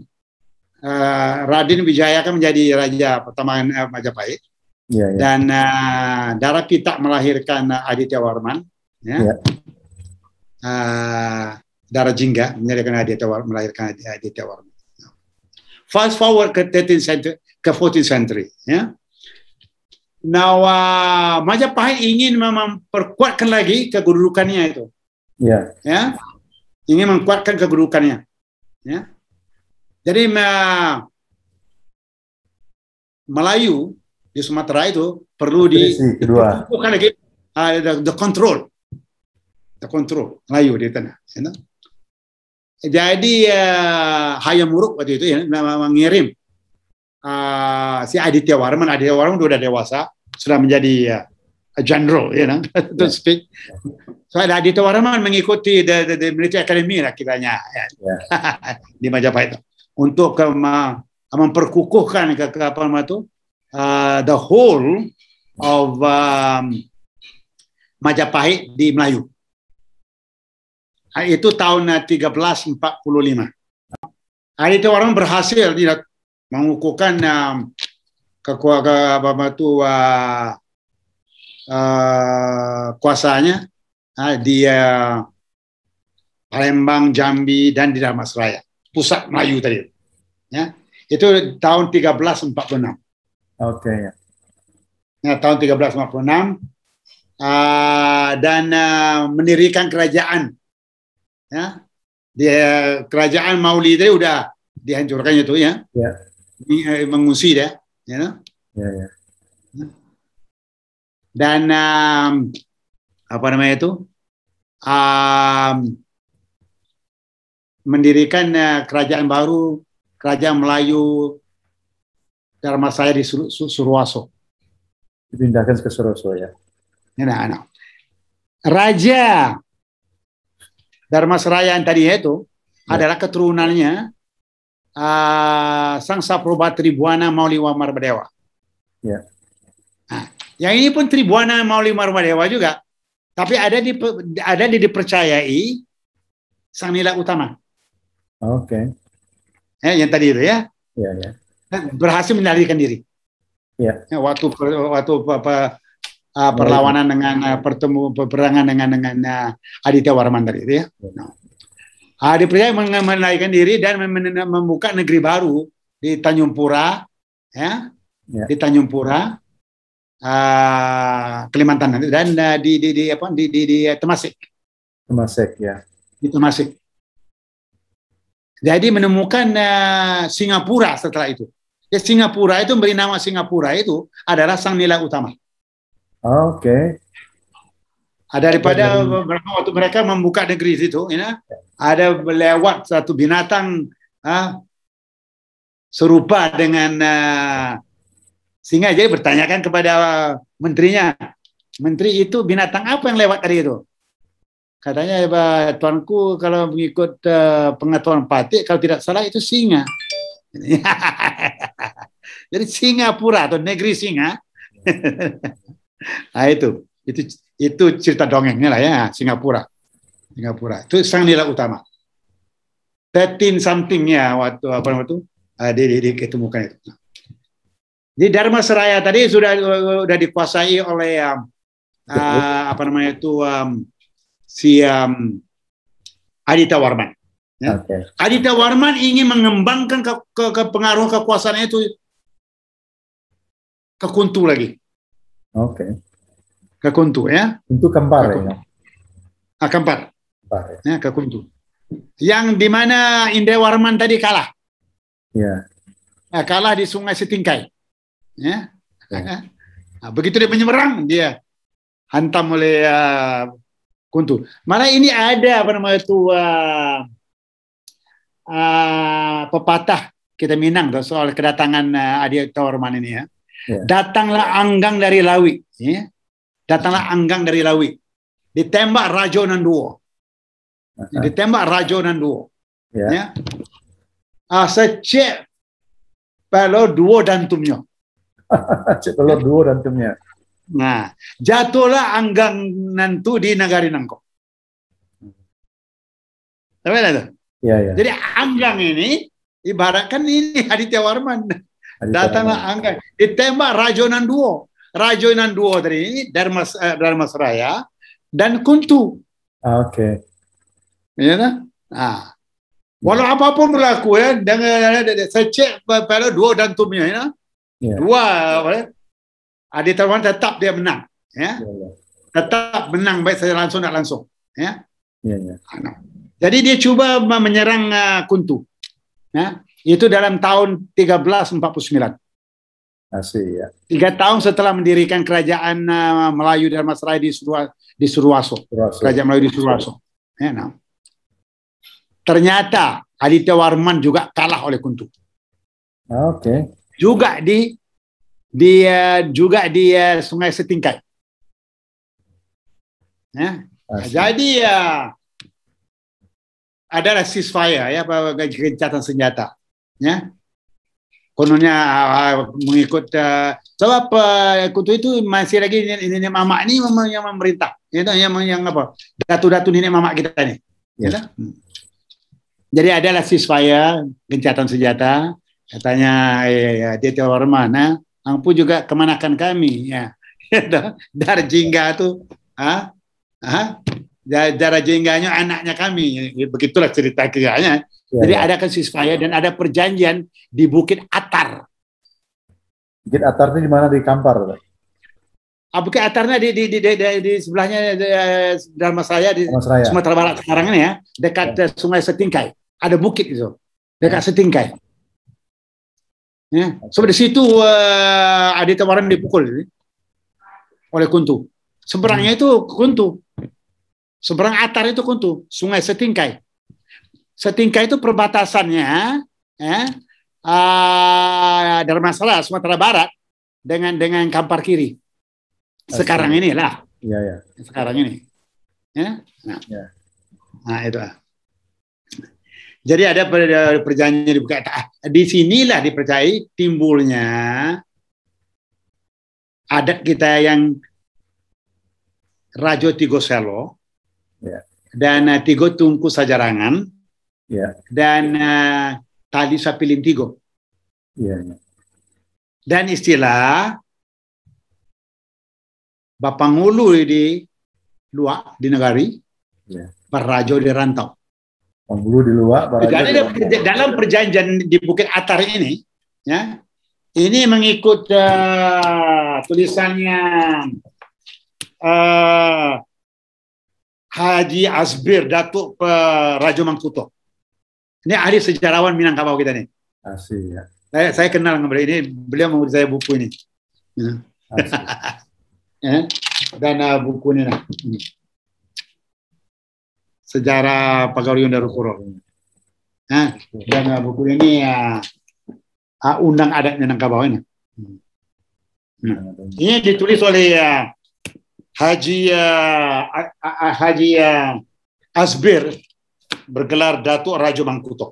uh, Raden Wijaya kan menjadi raja pertama uh, Majapahit. Ya, ya. Dan uh, kita melahirkan uh, Aditya Warman. Ya. ya. Uh, Darah Jingga melahirkan Aditya Warman. Melahirkan Aditya Warman. Fast forward ke 13th century, ke 14th century. Ya. Nah, uh, Majapahit ingin memperkuatkan lagi kedudukannya itu. Ya. ya. Ingin menguatkan keburukannya. Ya. Jadi Melayu di Sumatera itu perlu di Bukan lagi uh, ah, the, the control, the control Melayu di tanah. You ya, know? Jadi uh, eh, Hayam Muruk waktu itu ya, mengirim uh, si Aditya Warman. Aditya Warman sudah dewasa, sudah menjadi uh, a general, you know, <laughs> to speak. So ada Adito Warman mengikuti the, the, the military academy lah kiranya ya. yeah. <laughs> di Majapahit untuk uh, memperkukuhkan ke, ke apa nama itu uh, the whole of um, Majapahit di Melayu. Itu tahun 1345. Adito Warman berhasil dia mengukuhkan um, ke, apa itu uh, uh, kuasanya uh, ah, di uh, Palembang, Jambi, dan di Damasraya, pusat Melayu tadi. Ya, itu tahun 1346. Oke. Okay. Ya. Ya, nah, tahun 1346 uh, ah, dan uh, mendirikan kerajaan. Ya, di kerajaan Maulid udah dihancurkan itu ya. Ya. Yeah. Eh, dia, ya. You know? Ya, yeah, ya. Yeah dan um, apa namanya itu um, mendirikan uh, kerajaan baru kerajaan Melayu Dharma saya di Sur Surwaso dipindahkan ke Surwaso ya. ya nah, nah. Raja Dharma Seraya yang tadi itu ya. adalah keturunannya uh, Sang Saprobat Tribuana Mauliwa Marbadewa. Ya. Yang ini pun Tribuana rumah dewa juga. Tapi ada di ada di dipercayai sang nilai utama. Oke. Okay. Ya, yang tadi itu ya. Iya, ya. ya. Kan berhasil menarikan diri. Iya. Ya, waktu waktu apa, uh, perlawanan dengan uh, pertemu peperangan dengan dengan uh, Aditya Warman tadi itu ya. ya. No. Uh, dipercaya menaikkan diri dan membuka negeri baru di Tanjung Pura ya, ya. di Tanjung Pura uh, Kalimantan dan uh, di, di di apa di di, di eh, Temasek. Temasek ya. Di Temasek. Jadi menemukan uh, Singapura setelah itu. Ya, Singapura itu beri nama Singapura itu adalah sang nilai utama. Oh, Oke. Okay. Daripada beberapa waktu mereka membuka negeri itu, ya, ada lewat satu binatang uh, serupa dengan sehingga jadi bertanyakan kepada menterinya, menteri itu binatang apa yang lewat tadi itu? Katanya ya, tuanku kalau mengikut uh, pengetahuan Patik kalau tidak salah itu singa. <laughs> jadi Singapura atau negeri singa. <laughs> nah itu, itu itu cerita dongengnya lah ya Singapura. Singapura itu sang nilai utama. 13 something ya waktu apa namanya itu uh, ketemukan itu. Jadi Dharma Seraya tadi sudah sudah dikuasai oleh um, uh, apa namanya itu um, si um, Adita Warman. Ya. Okay. Adita Warman ingin mengembangkan ke, ke, ke pengaruh kekuasaannya itu ke kuntu lagi. Oke. Okay. Ke kuntu ya. Kuntu kembar. ke ya. Ah, ya. ya. ke kuntu. Yang dimana Indra Warman tadi kalah. Ya. Yeah. Nah, kalah di Sungai Setingkai. Ya. ya. Nah, begitu dia menyerang dia hantam oleh uh, ya, kuntul. Mana ini ada apa namanya itu uh, uh, pepatah kita Minang tuh, soal kedatangan uh, Adi Tawarman ini ya. Yeah. Datanglah Anggang dari Lawi, ya. Datanglah Anggang dari Lawi. Ditembak Rajo Nanduo. Ditembak Rajo Nanduo. Yeah. Ya. Ah, secek pelo duo dantumnya. <laughs> Telur dua antumnya. Nah, jatuhlah anggang nantu di negari nangko. Tapi itu. Ya, ya. Jadi anggang ini ibaratkan ini hari Warman. Datanglah anggang. Ditembak Rajonan Duo. Rajonan Duo dari ini, Darmas, uh, eh, Darmas Raya dan Kuntu. Ah, Oke. Okay. Ya, nah? Kan? nah. Walau apapun berlaku ya, dengan saya cek pada dua dantumnya ya. Kan? yeah. dua ada lawan tetap dia menang ya yeah, yeah. tetap menang baik saja langsung tak langsung ya yeah, ya, ya. yeah. jadi dia cuba menyerang uh, Kuntu ya itu dalam tahun 1349 Asyik, ya. Tiga tahun setelah mendirikan kerajaan uh, Melayu Dharmasraya di, Surua, di Suruaso. Kerajaan Melayu di Suruaso. Ya, nah. Ternyata Aditya Warman juga kalah oleh Kuntu. Ah, oke. Okay juga di di eh, juga di uh, Sungai setingkat. Ya. Jadi ya uh, adalah ceasefire ya gencatan senjata. Ya. Kononnya uh, mengikut uh, sebab uh, kutu itu masih lagi nenek mamak ini yang memerintah. Ya, yang, yang apa? Datu-datu nenek mamak kita ini. Ya. ada ya. hmm. Jadi adalah ceasefire gencatan senjata katanya eh, ya, ya dia teori mana angpu juga kemanakan kami ya <laughs> jingga itu ha dar jingganya anaknya kami ya, begitulah cerita kiranya ya, jadi ya. ada kesisfaya dan ada perjanjian di Bukit Atar Bukit Atar itu di mana di Kampar Ah, Bukit Atarnya di di di, di, di, di sebelahnya eh, di, eh, saya di Sumatera Barat sekarang ini ya dekat ya. Sungai Setingkai ada bukit itu dekat ya. Setingkai Ya. Sebab di situ uh, eh, ada tawaran dipukul oleh kuntu. Seberangnya hmm. itu kuntu. Seberang atar itu kuntu. Sungai setingkai. Setingkai itu perbatasannya ya, uh, masalah Sumatera Barat dengan dengan Kampar Kiri. Sekarang inilah. Ya, ya. Sekarang ini. Ya. Nah. Ya. Nah, itu jadi ada perjanjian dibuka. Ah, di sinilah dipercayai timbulnya adat kita yang Rajo Tigo Selo yeah. dan ah, Tigo Tungku Sajarangan yeah. dan uh, Tali Sapilin Tigo. Yeah. Ya. Dan istilah Bapak Ngulu di luar di negari, yeah. Rajo di rantau penghulu di luar. Jadi dalam perjanjian di Bukit Atar ini, ya, ini mengikut uh, tulisannya uh, Haji Asbir, Datuk uh, Mangkuto. Ini ahli sejarawan Minangkabau kita nih. Asyik, ya. Saya, saya kenal dengan beliau ini, beliau mau saya buku ini. <laughs> Ya. Dan uh, buku ini. Nah sejarah Pagawai Darul Nah, dan uh, buku ini ya undang adat Minangkabau ini. Hmm. Nah, ini ditulis oleh uh, Haji uh, Haji uh, Asbir bergelar Datuk raju Mangkuto.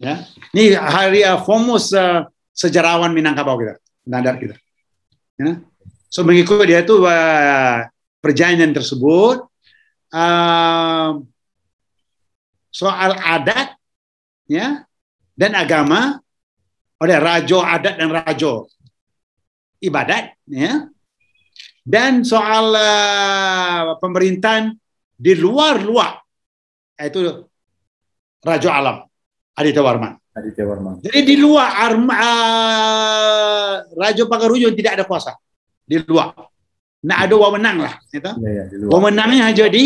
Ya. Ini hari uh, famous uh, sejarawan Minangkabau kita, Nandar kita. Ya. So mengikuti dia itu uh, perjanjian tersebut uh, soal adat ya dan agama oleh rajo adat dan rajo ibadat ya dan soal uh, pemerintahan di luar luar yaitu rajo alam Aditya Warman Aditya Warman jadi di luar arma, uh, rajo Pagaruyun tidak ada kuasa di luar nah ada wewenang lah itu ya, ya, di luar. wewenangnya jadi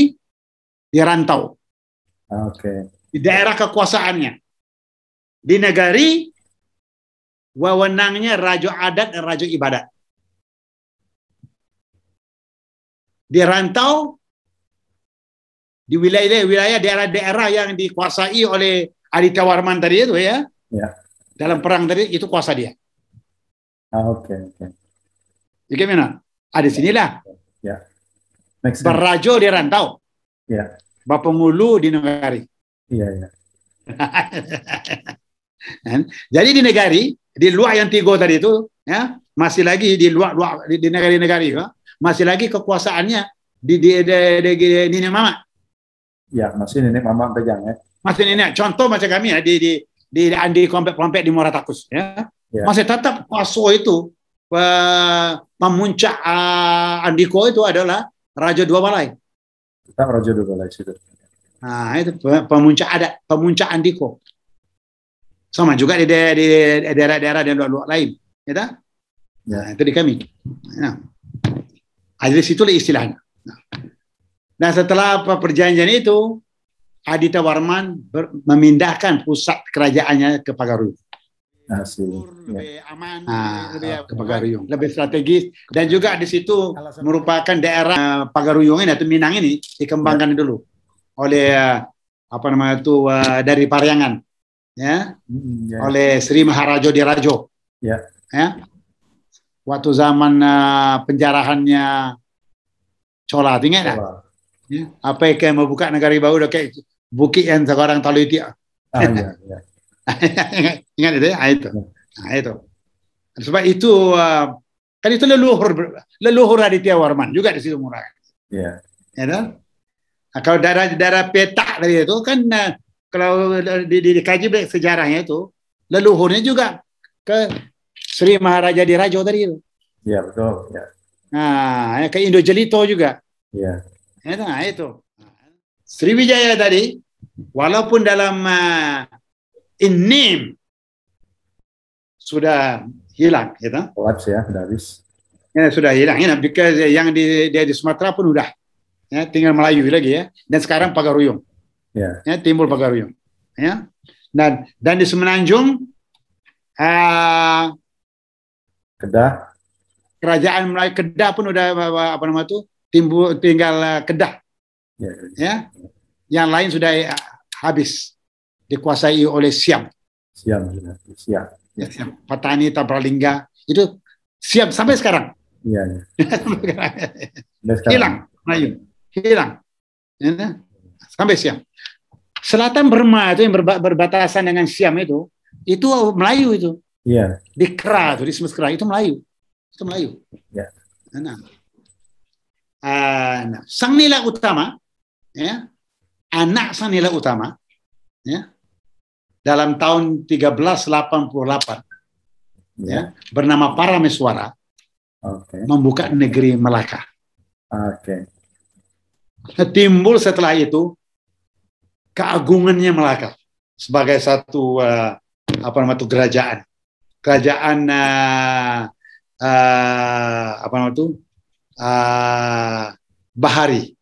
di rantau okay. di daerah kekuasaannya di negari wewenangnya raja adat dan raja ibadat di rantau di wilayah-wilayah daerah-daerah yang dikuasai oleh Aditya Warman tadi itu ya, ya. dalam perang tadi itu kuasa dia. Oke ah, oke. Okay, okay. Jadi gimana? Ada ah, sinilah. Ya. Yeah. Berrajo di rantau. Ya. Yeah mulu di negari. Iya, iya. <laughs> Kan? Jadi di negari, di luar yang tiga tadi itu, ya, masih lagi di luar, luar di, di negari-negari, ya, masih lagi kekuasaannya di di, di, di, di, di nenek mama. Ya, masih nenek mama pegang ya. Masih nenek. Contoh macam kami ya di di di di Kompek di Moratakus ya. ya. Masih tetap kuasa itu uh, memuncak uh, Andiko itu adalah Raja Dua Balai. Tam rođe dugovečito. Nah, itu pemuncak ada pemuncak Andiko. Sama juga di daerah-daerah di luar lain, ya Ya. Nah, itu di kami. Nah. Ya. Jadi situlah istilahnya. Nah. setelah apa perjanjian itu, Adita Warman memindahkan pusat kerajaannya ke Pagaruyung ah, lebih aman, ah, lebih, nah, lebih strategis dan juga di situ merupakan daerah eh, Pagaruyung ini atau Minang ini dikembangkan ya. dulu oleh eh, apa namanya itu eh, dari Pariangan ya, hmm, ya. oleh Sri Maharajo Dirajo. Ya. Ya. Waktu zaman penjarahannya Cola, ingat Cola. Ya. Apa yang membuka negara baru kayak bukit yang sekarang taliti. Ah, ya? ya. <laughs> Ingat itu ya, itu. Nah, itu. Sebab itu uh, kan itu leluhur leluhur Aditya Warman juga di situ murah. Ya. Ya, kan? nah, kalau darah-darah petak dari itu kan uh, kalau uh, di, di, dikaji sejarahnya itu leluhurnya juga ke Sri Maharaja Dirajo tadi itu. ya betul. Ya. Yeah. Nah, ya, ke Indo Jelito juga. Ya. Ya, nah, itu. Sriwijaya tadi, walaupun dalam uh, name sudah hilang gitu. Kolaps ya, sudah habis. Ya, sudah hilang ya, because yang di, di, di Sumatera pun sudah, Ya, tinggal Melayu lagi ya. Dan sekarang Pagaruyung. Ya. Yeah. ya timbul Pagaruyung. Ya. Dan dan di Semenanjung uh, Kedah kerajaan Melayu Kedah pun udah apa nama itu timbul tinggal eh, Kedah. Yeah. Ya. ya. Yang lain sudah eh, habis dikuasai oleh Siam. Siam, Siam ya, siap. petani Tabralingga itu siap sampai sekarang. Iya. iya. <laughs> Ya. hilang, ya. Melayu, hilang. sampai siap. Selatan Burma itu yang berbatasan dengan Siam itu, itu Melayu itu. Iya. Di Kera, di Kera itu Melayu, itu Melayu. Iya. Ya, nah, uh, nah, sang nilai utama, ya, anak sang nilai utama, ya, dalam tahun 1388 ya, ya bernama Parameswara okay. membuka negeri Melaka. Oke. Okay. Timbul setelah itu keagungannya Melaka sebagai satu uh, eh, apa namanya kerajaan kerajaan uh, uh, apa namanya itu uh, Bahari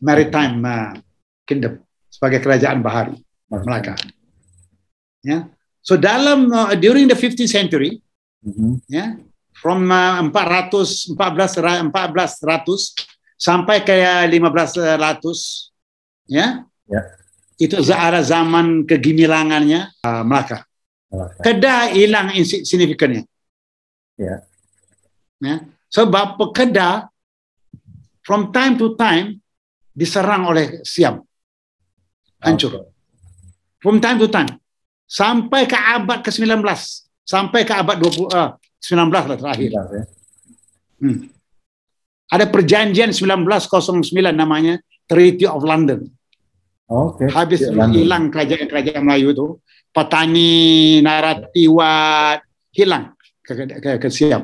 Maritime uh, Kingdom sebagai kerajaan Bahari Melaka. Ya. So dalam uh, during the 15th century, mm-hmm. ya, from uh, 400 14 1400 sampai kayak 1500 ya. Yeah. Itu arah zaman kegemilangannya uh, Melaka. Okay. Kedah hilang signifikannya. Ya. Yeah. Ya. Sebab so, Kedah from time to time diserang oleh Siam. Hancur. Okay. From time to time sampai ke abad ke-19 sampai ke abad 20 uh, 19 lah terakhir. Ya. Hmm. Ada perjanjian 1909 namanya Treaty of London. Oke. Okay. Habis hilang kerajaan-kerajaan Melayu itu, petani, naratiwat hilang ke ke, ke, ke Ya.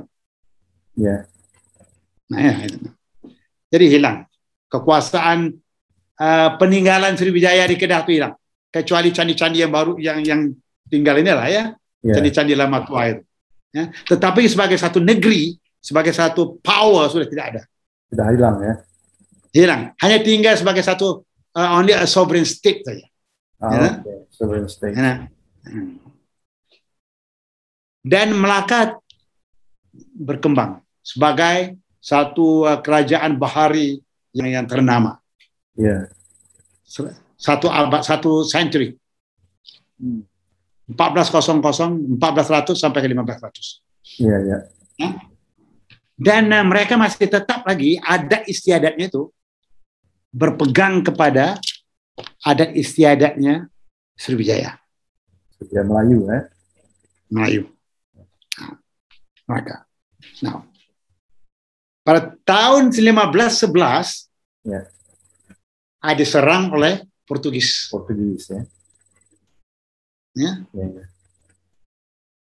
Nah, ya, itu. Jadi hilang kekuasaan uh, peninggalan Sriwijaya di Kedah itu hilang kecuali candi-candi yang baru yang yang tinggal ini lah ya candi ya. candi-candi lama tua itu. Ya. Tetapi sebagai satu negeri, sebagai satu power sudah tidak ada. Sudah hilang ya. Hilang. Hanya tinggal sebagai satu uh, only a sovereign state saja. oh, ya. okay. Sovereign state. Ya. Dan Melaka berkembang sebagai satu uh, kerajaan bahari yang yang ternama. Ya. Yeah satu abad satu century 1400 hmm. 1400 sampai ke 1500 iya iya ya. dan uh, mereka masih tetap lagi adat istiadatnya itu berpegang kepada adat istiadatnya Sriwijaya Sriwijaya Melayu ya eh? Melayu nah, mereka nah pada tahun 1511 ya. ada serang oleh Portugis. Portugis, ya. Ya. ya.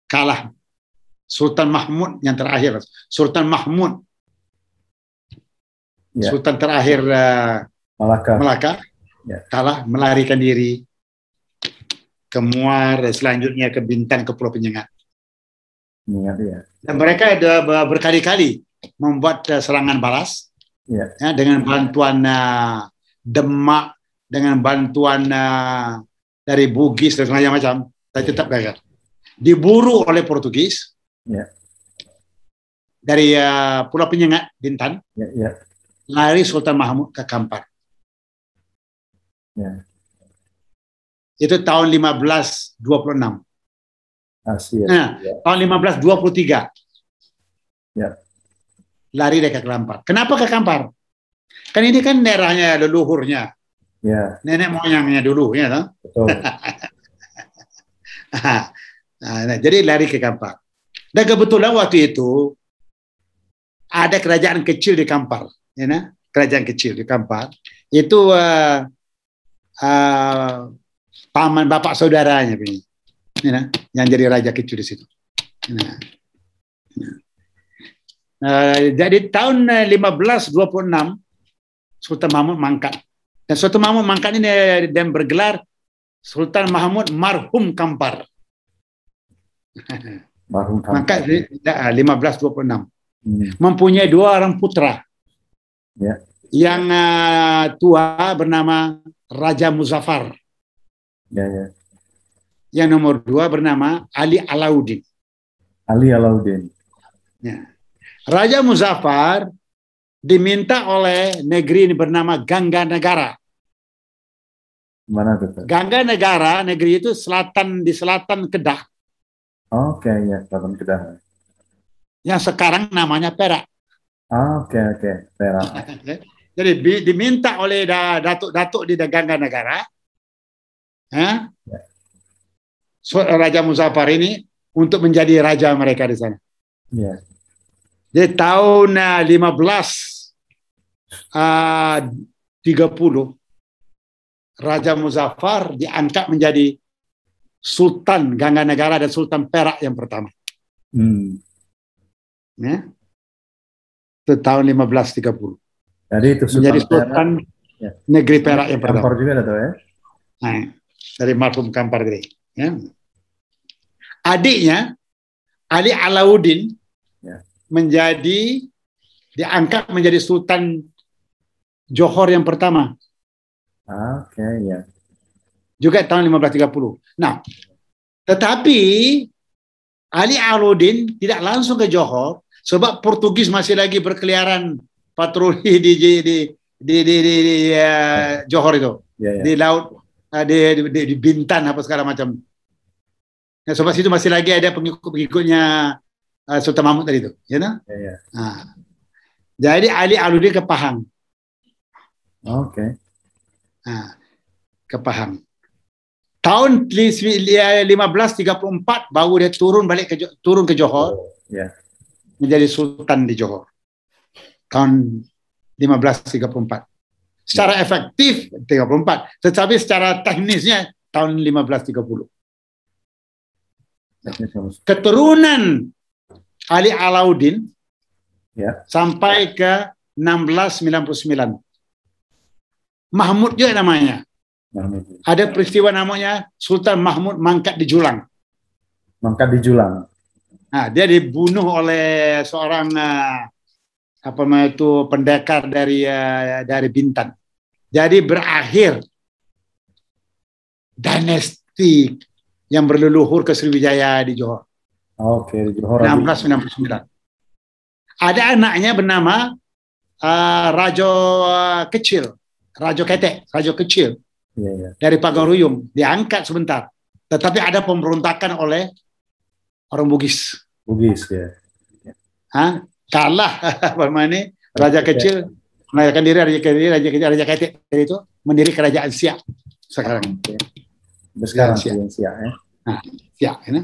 Kalah. Sultan Mahmud yang terakhir. Sultan Mahmud. Ya. Sultan terakhir uh, Malaka. Malaka. Ya. Kalah, melarikan diri ke Muar, selanjutnya ke Bintan, ke Pulau Penyengat. Ya, ya. Dan mereka ada berkali-kali membuat eh, serangan balas ya. Ya, dengan bantuan uh, Demak dengan bantuan eh, dari Bugis dan segala macam, tapi tetap gagal. Iya. Diburu oleh Portugis yeah. dari uh, Pulau Penyengat Bintan, yeah, yeah. lari Sultan Mahmud ke Kampar. Yeah. Itu tahun 1526. Ah, nah, yeah. tahun 1523. Yeah. Iya. Lari dari ke Kampar. Kenapa ke Kampar? Kan ini kan daerahnya leluhurnya Ya. Nenek moyangnya dulu ya toh? Betul. <laughs> Ah, ah, nah, jadi lari ke Kampar. Dan kebetulan waktu itu ada kerajaan kecil di Kampar, ya nah? kerajaan kecil di Kampar. Itu uh, uh, paman bapak saudaranya ini, ya nah? yang jadi raja kecil di situ. Ya nah. nah. Uh, jadi tahun 1526 Sultan Mahmud mangkat dan suatu mangkat makanya dan bergelar Sultan Mahmud Marhum Kampar. <laughs> Marhum Kampar. 1526. Ya, ah, hmm. Mempunyai dua orang putra. Yeah. Yang uh, tua bernama Raja Muzaffar. Ya, ya. Yang nomor dua bernama Ali Alauddin. Ali Alauddin. Ya. Raja Muzaffar diminta oleh negeri ini bernama Gangga Negara Mana tuh? Gangga Negara negeri itu selatan di selatan Kedah. Oke, okay, ya selatan Kedah. Yang sekarang namanya Perak. Ah, oke, okay, oke, okay, Perak. <laughs> Jadi diminta oleh datuk-datuk di Gangga Negara, ya. ya. Raja Musafar ini untuk menjadi raja mereka di sana. Ya. Di tahun 15 uh, 30 Raja Muzaffar diangkat menjadi Sultan Gangga Negara dan Sultan Perak yang pertama. Hmm. Ya. Itu tahun 1530. Jadi itu Sultan menjadi Sultan Perak, ya. negeri Perak yang pertama. Kampar juga ada ya. Nah, dari marhum Kampar Gede. Ya. Adiknya Ali Alauddin ya. menjadi diangkat menjadi Sultan Johor yang pertama okay, ya. Juga tahun 1530. Nah, tetapi Ali Aludin tidak langsung ke Johor sebab Portugis masih lagi berkeliaran patroli <laughs> di di di di, di, di, di uh, Johor itu. Yeah, yeah. Di laut uh, di, di, di Bintan apa segala macam. Nah, sebab situ masih lagi ada pengikut-pengikutnya uh, Sultan Mahmud tadi itu, you ya, know? Nah. Ya, ya. Ah. Jadi Ali Aludin ke Pahang. Oke. Okay. Nah, kepaham. Tahun 1534 eh, baru dia turun balik ke turun ke Johor. Yeah. Oh, ya. Menjadi sultan di Johor. Tahun 1534. Secara yeah. efektif 34, tetapi secara teknisnya tahun 1530. Keturunan Ali Alauddin Yeah. sampai ke 1699 Mahmud juga namanya. Ada peristiwa namanya Sultan Mahmud mangkat di Julang. Mangkat di Julang. Nah, dia dibunuh oleh seorang eh, apa namanya itu pendekar dari eh, dari Bintan. Jadi berakhir dinasti yang berleluhur ke Sriwijaya di Johor. Oke, okay, di Johor. 1699. Ada anaknya bernama uh, Rajo uh, Kecil. Raja Ketek, Raja kecil ya, ya. dari Pagaruyung diangkat sebentar, tetapi ada pemberontakan oleh orang Bugis. Bugis ya. Ha? Kalah <laughs> ini Raja kecil menaikkan diri Raja Kediri, Raja Kecil Raja Ketek itu mendiri kerajaan Siak sekarang. Ya. Sekarang Siak. Ya. Siak ya. Nah, Siak ini.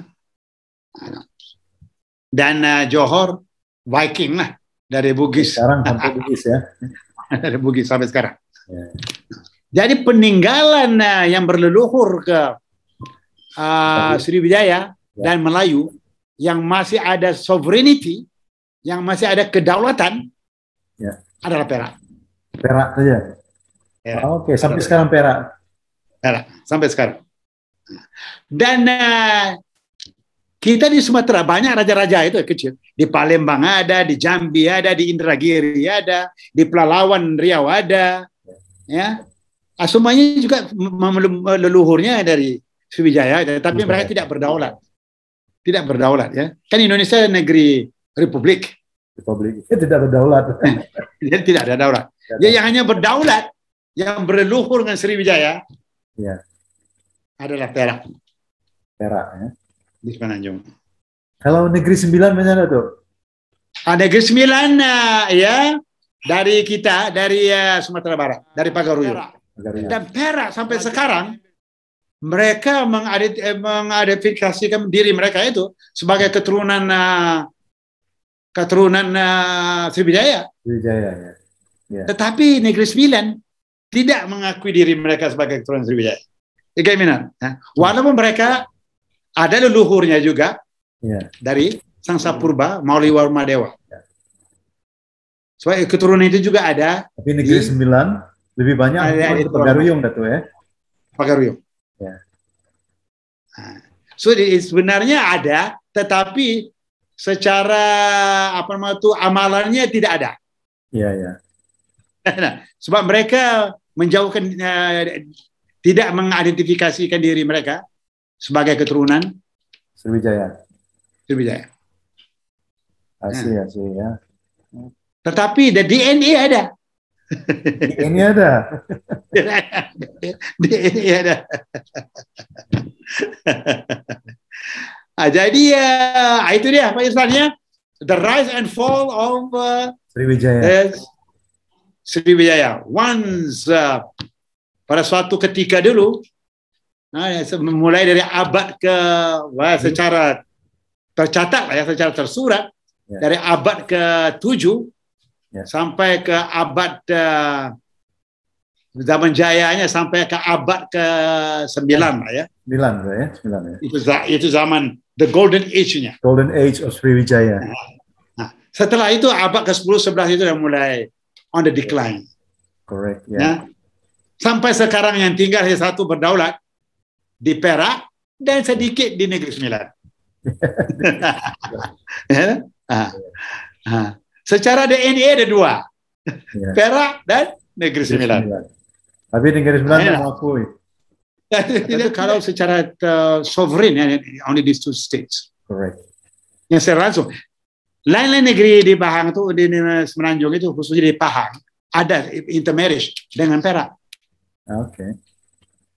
Dan uh, Johor Viking lah dari Bugis. Sekarang sampai <laughs> Bugis ya. dari Bugis sampai sekarang. Ya. Jadi peninggalan eh, yang berleluhur ke uh, Sriwijaya ya. dan Melayu yang masih ada sovereignty, yang masih ada kedaulatan ya. adalah Perak. Perak saja. Oh, Oke, okay. sampai Perak. sekarang Perak. Perak sampai sekarang. Dan uh, kita di Sumatera banyak raja-raja itu kecil. Di Palembang ada, di Jambi ada, di Indragiri ada, di Pelalawan Riau ada, ya ah, semuanya juga leluhurnya dari Sriwijaya tapi mereka tidak berdaulat tidak berdaulat ya kan Indonesia negeri republik republik ya, <laughs> tidak berdaulat jadi <laughs> tidak ada daulat ya yang hanya berdaulat yang berleluhur dengan Sriwijaya ya. adalah Perak Perak ya di Semenanjung kalau negeri sembilan mana tuh ah, ada negeri sembilan ah, ya dari kita dari uh, Sumatera Barat, dari Pagaruyur. Dan Perak sampai sekarang mereka mengidentifikasikan eh, diri mereka itu sebagai keturunan eh, keturunan Sriwijaya. Ya. ya. Tetapi negeri Sembilan tidak mengakui diri mereka sebagai keturunan Sriwijaya. Bagaimana? Ya. Hmm. Walaupun mereka ada leluhurnya juga ya. dari Sang Sapurba Mauli Dewa supaya keturunan itu juga ada. Tapi negeri di, sembilan lebih banyak ada, ada Pagaruyung datu eh. ya. Pagaruyung. Ya. Yeah. so sebenarnya ada, tetapi secara apa namanya itu amalannya tidak ada. Iya ya. ya. <laughs> Nah, sebab mereka menjauhkan uh, tidak mengidentifikasikan diri mereka sebagai keturunan Sriwijaya. Sriwijaya. asli asli ya. ya. Tetapi the DNA ada. DNA ada. DNA ada. <laughs> <laughs> Ah, jadi ya uh, itu dia Pak Irfan ya. The rise and fall of uh, Sriwijaya. Uh, Sriwijaya. Once uh, pada suatu ketika dulu Nah, ya, mulai dari abad ke wah, secara tercatat lah ya secara tersurat yeah. dari abad ke tujuh ya. sampai ke abad uh, zaman jayanya sampai ke abad ke sembilan ya. Sembilan ya, ya, sembilan ya. Itu, itu zaman the golden age-nya. Golden age of Sriwijaya. Nah, nah, setelah itu abad ke 10 11 itu sudah mulai on the decline. Correct, ya. Yeah. Nah, sampai sekarang yang tinggal hanya satu berdaulat di Perak dan sedikit di negeri sembilan. <laughs> <laughs> ya. ah. Ah. Secara DNA ada dua. Ya. Perak dan Negeri Sembilan. Tapi Negeri Sembilan nah, iya. mengakui. kalau secara uh, sovereign ya, only these two states. Correct. Yang secara langsung. Lain-lain negeri di Pahang itu di Semenanjung itu khususnya di Pahang ada intermarriage dengan Perak. Ah, oke. Okay.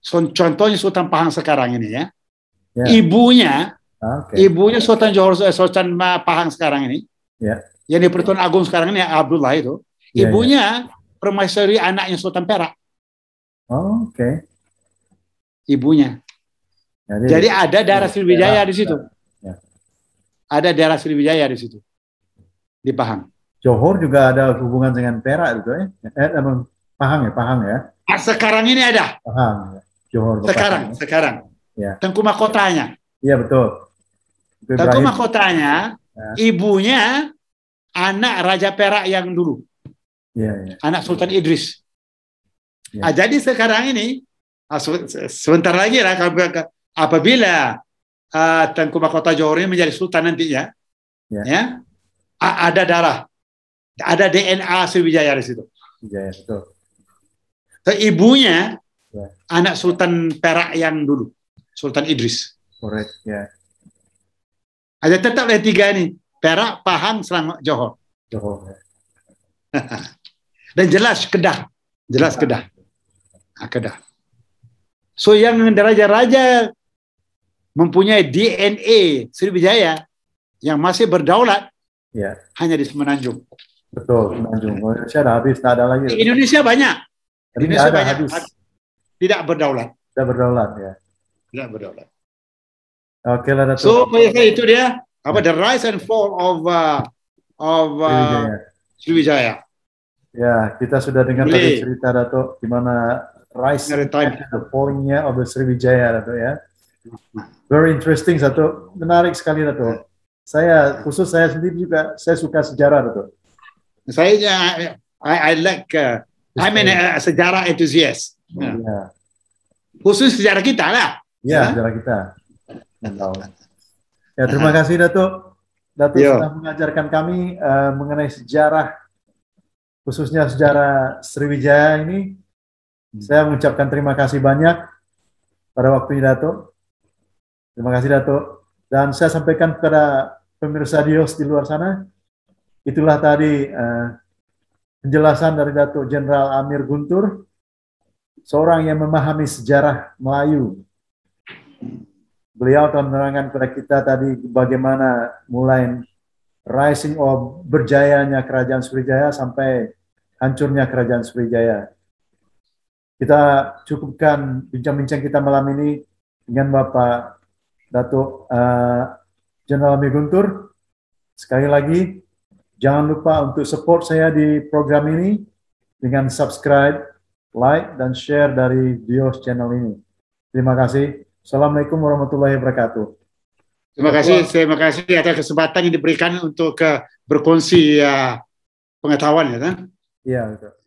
So, contohnya Sultan Pahang sekarang ini ya. Yeah. Ibunya ah, okay. ibunya Sultan Johor eh, Sultan Pahang sekarang ini. Yeah yang di Pertuan Agung sekarang ini Abdullah itu, yeah, ibunya yeah. permaisuri anaknya Sultan Perak. Oh, Oke. Okay. Ibunya. Jadi, Jadi ada daerah iya, Sriwijaya di situ. Ya. Ada daerah Sriwijaya di situ. Di Pahang. Johor juga ada hubungan dengan Perak itu ya. Eh, eh Pahang ya, Pahang ya. Ah, sekarang ini ada. Pahang. Ya. Johor. Sekarang, Pahang. Ya. sekarang. Ya. Tengku mahkotanya. Iya betul. Tengku mahkotanya, ya. ibunya anak Raja Perak yang dulu. Ya, ya. Anak Sultan Idris. Ya. Ah, jadi sekarang ini ah, sebentar lagi lah apabila uh, Tengku Mahkota Johor ini menjadi sultan nantinya, ya. ya ada darah, ada DNA Sriwijaya di situ. Ya, ya betul. So, ibunya ya. anak Sultan Perak yang dulu, Sultan Idris. Correct, ya. Ada tetap ada tiga ini. Perak, Pahang, Selangor, Johor. Johor. Ya. <laughs> Dan jelas Kedah. Jelas Kedah. Nah, Kedah. So yang raja-raja mempunyai DNA Sriwijaya yang masih berdaulat ya. hanya di Semenanjung. Betul, Semenanjung. Indonesia nah. dah habis, tak ada lagi. Di Indonesia banyak. Tapi Indonesia banyak. Habis. Tidak berdaulat. Tidak berdaulat, ya. Tidak berdaulat. Oke okay, lah, So, itu dia. Apa the rise and fall of uh, of uh, Sriwijaya. Ya, kita sudah dengar Boleh. tadi cerita Dato gimana rise and the fallnya of the Sriwijaya Dato ya. Very interesting satu menarik sekali Dato. Saya khusus saya sendiri juga saya suka sejarah Dato. Saya ya, I, I like uh, I'm an uh, sejarah enthusiast. Yeah. Khusus sejarah kita lah. Ya, yeah, sejarah kita. Tahu. Ya, terima kasih Datuk. Datuk Yo. Iya. sudah mengajarkan kami uh, mengenai sejarah khususnya sejarah Sriwijaya ini. Hmm. Saya mengucapkan terima kasih banyak pada waktu ini Datuk. Terima kasih Datuk. Dan saya sampaikan kepada pemirsa Dios di luar sana, itulah tadi uh, penjelasan dari Datuk Jenderal Amir Guntur, seorang yang memahami sejarah Melayu beliau telah menerangkan kepada kita tadi bagaimana mulai rising of berjayanya kerajaan Sriwijaya sampai hancurnya kerajaan Sriwijaya. Kita cukupkan bincang-bincang kita malam ini dengan Bapak Datuk Jenderal eh, uh, Guntur. Sekali lagi, jangan lupa untuk support saya di program ini dengan subscribe, like, dan share dari Dios channel ini. Terima kasih. Assalamualaikum warahmatullahi wabarakatuh. Terima kasih, terima kasih atas kesempatan yang diberikan untuk uh, berkongsi ya, pengetahuan ya. Kan? Iya, betul.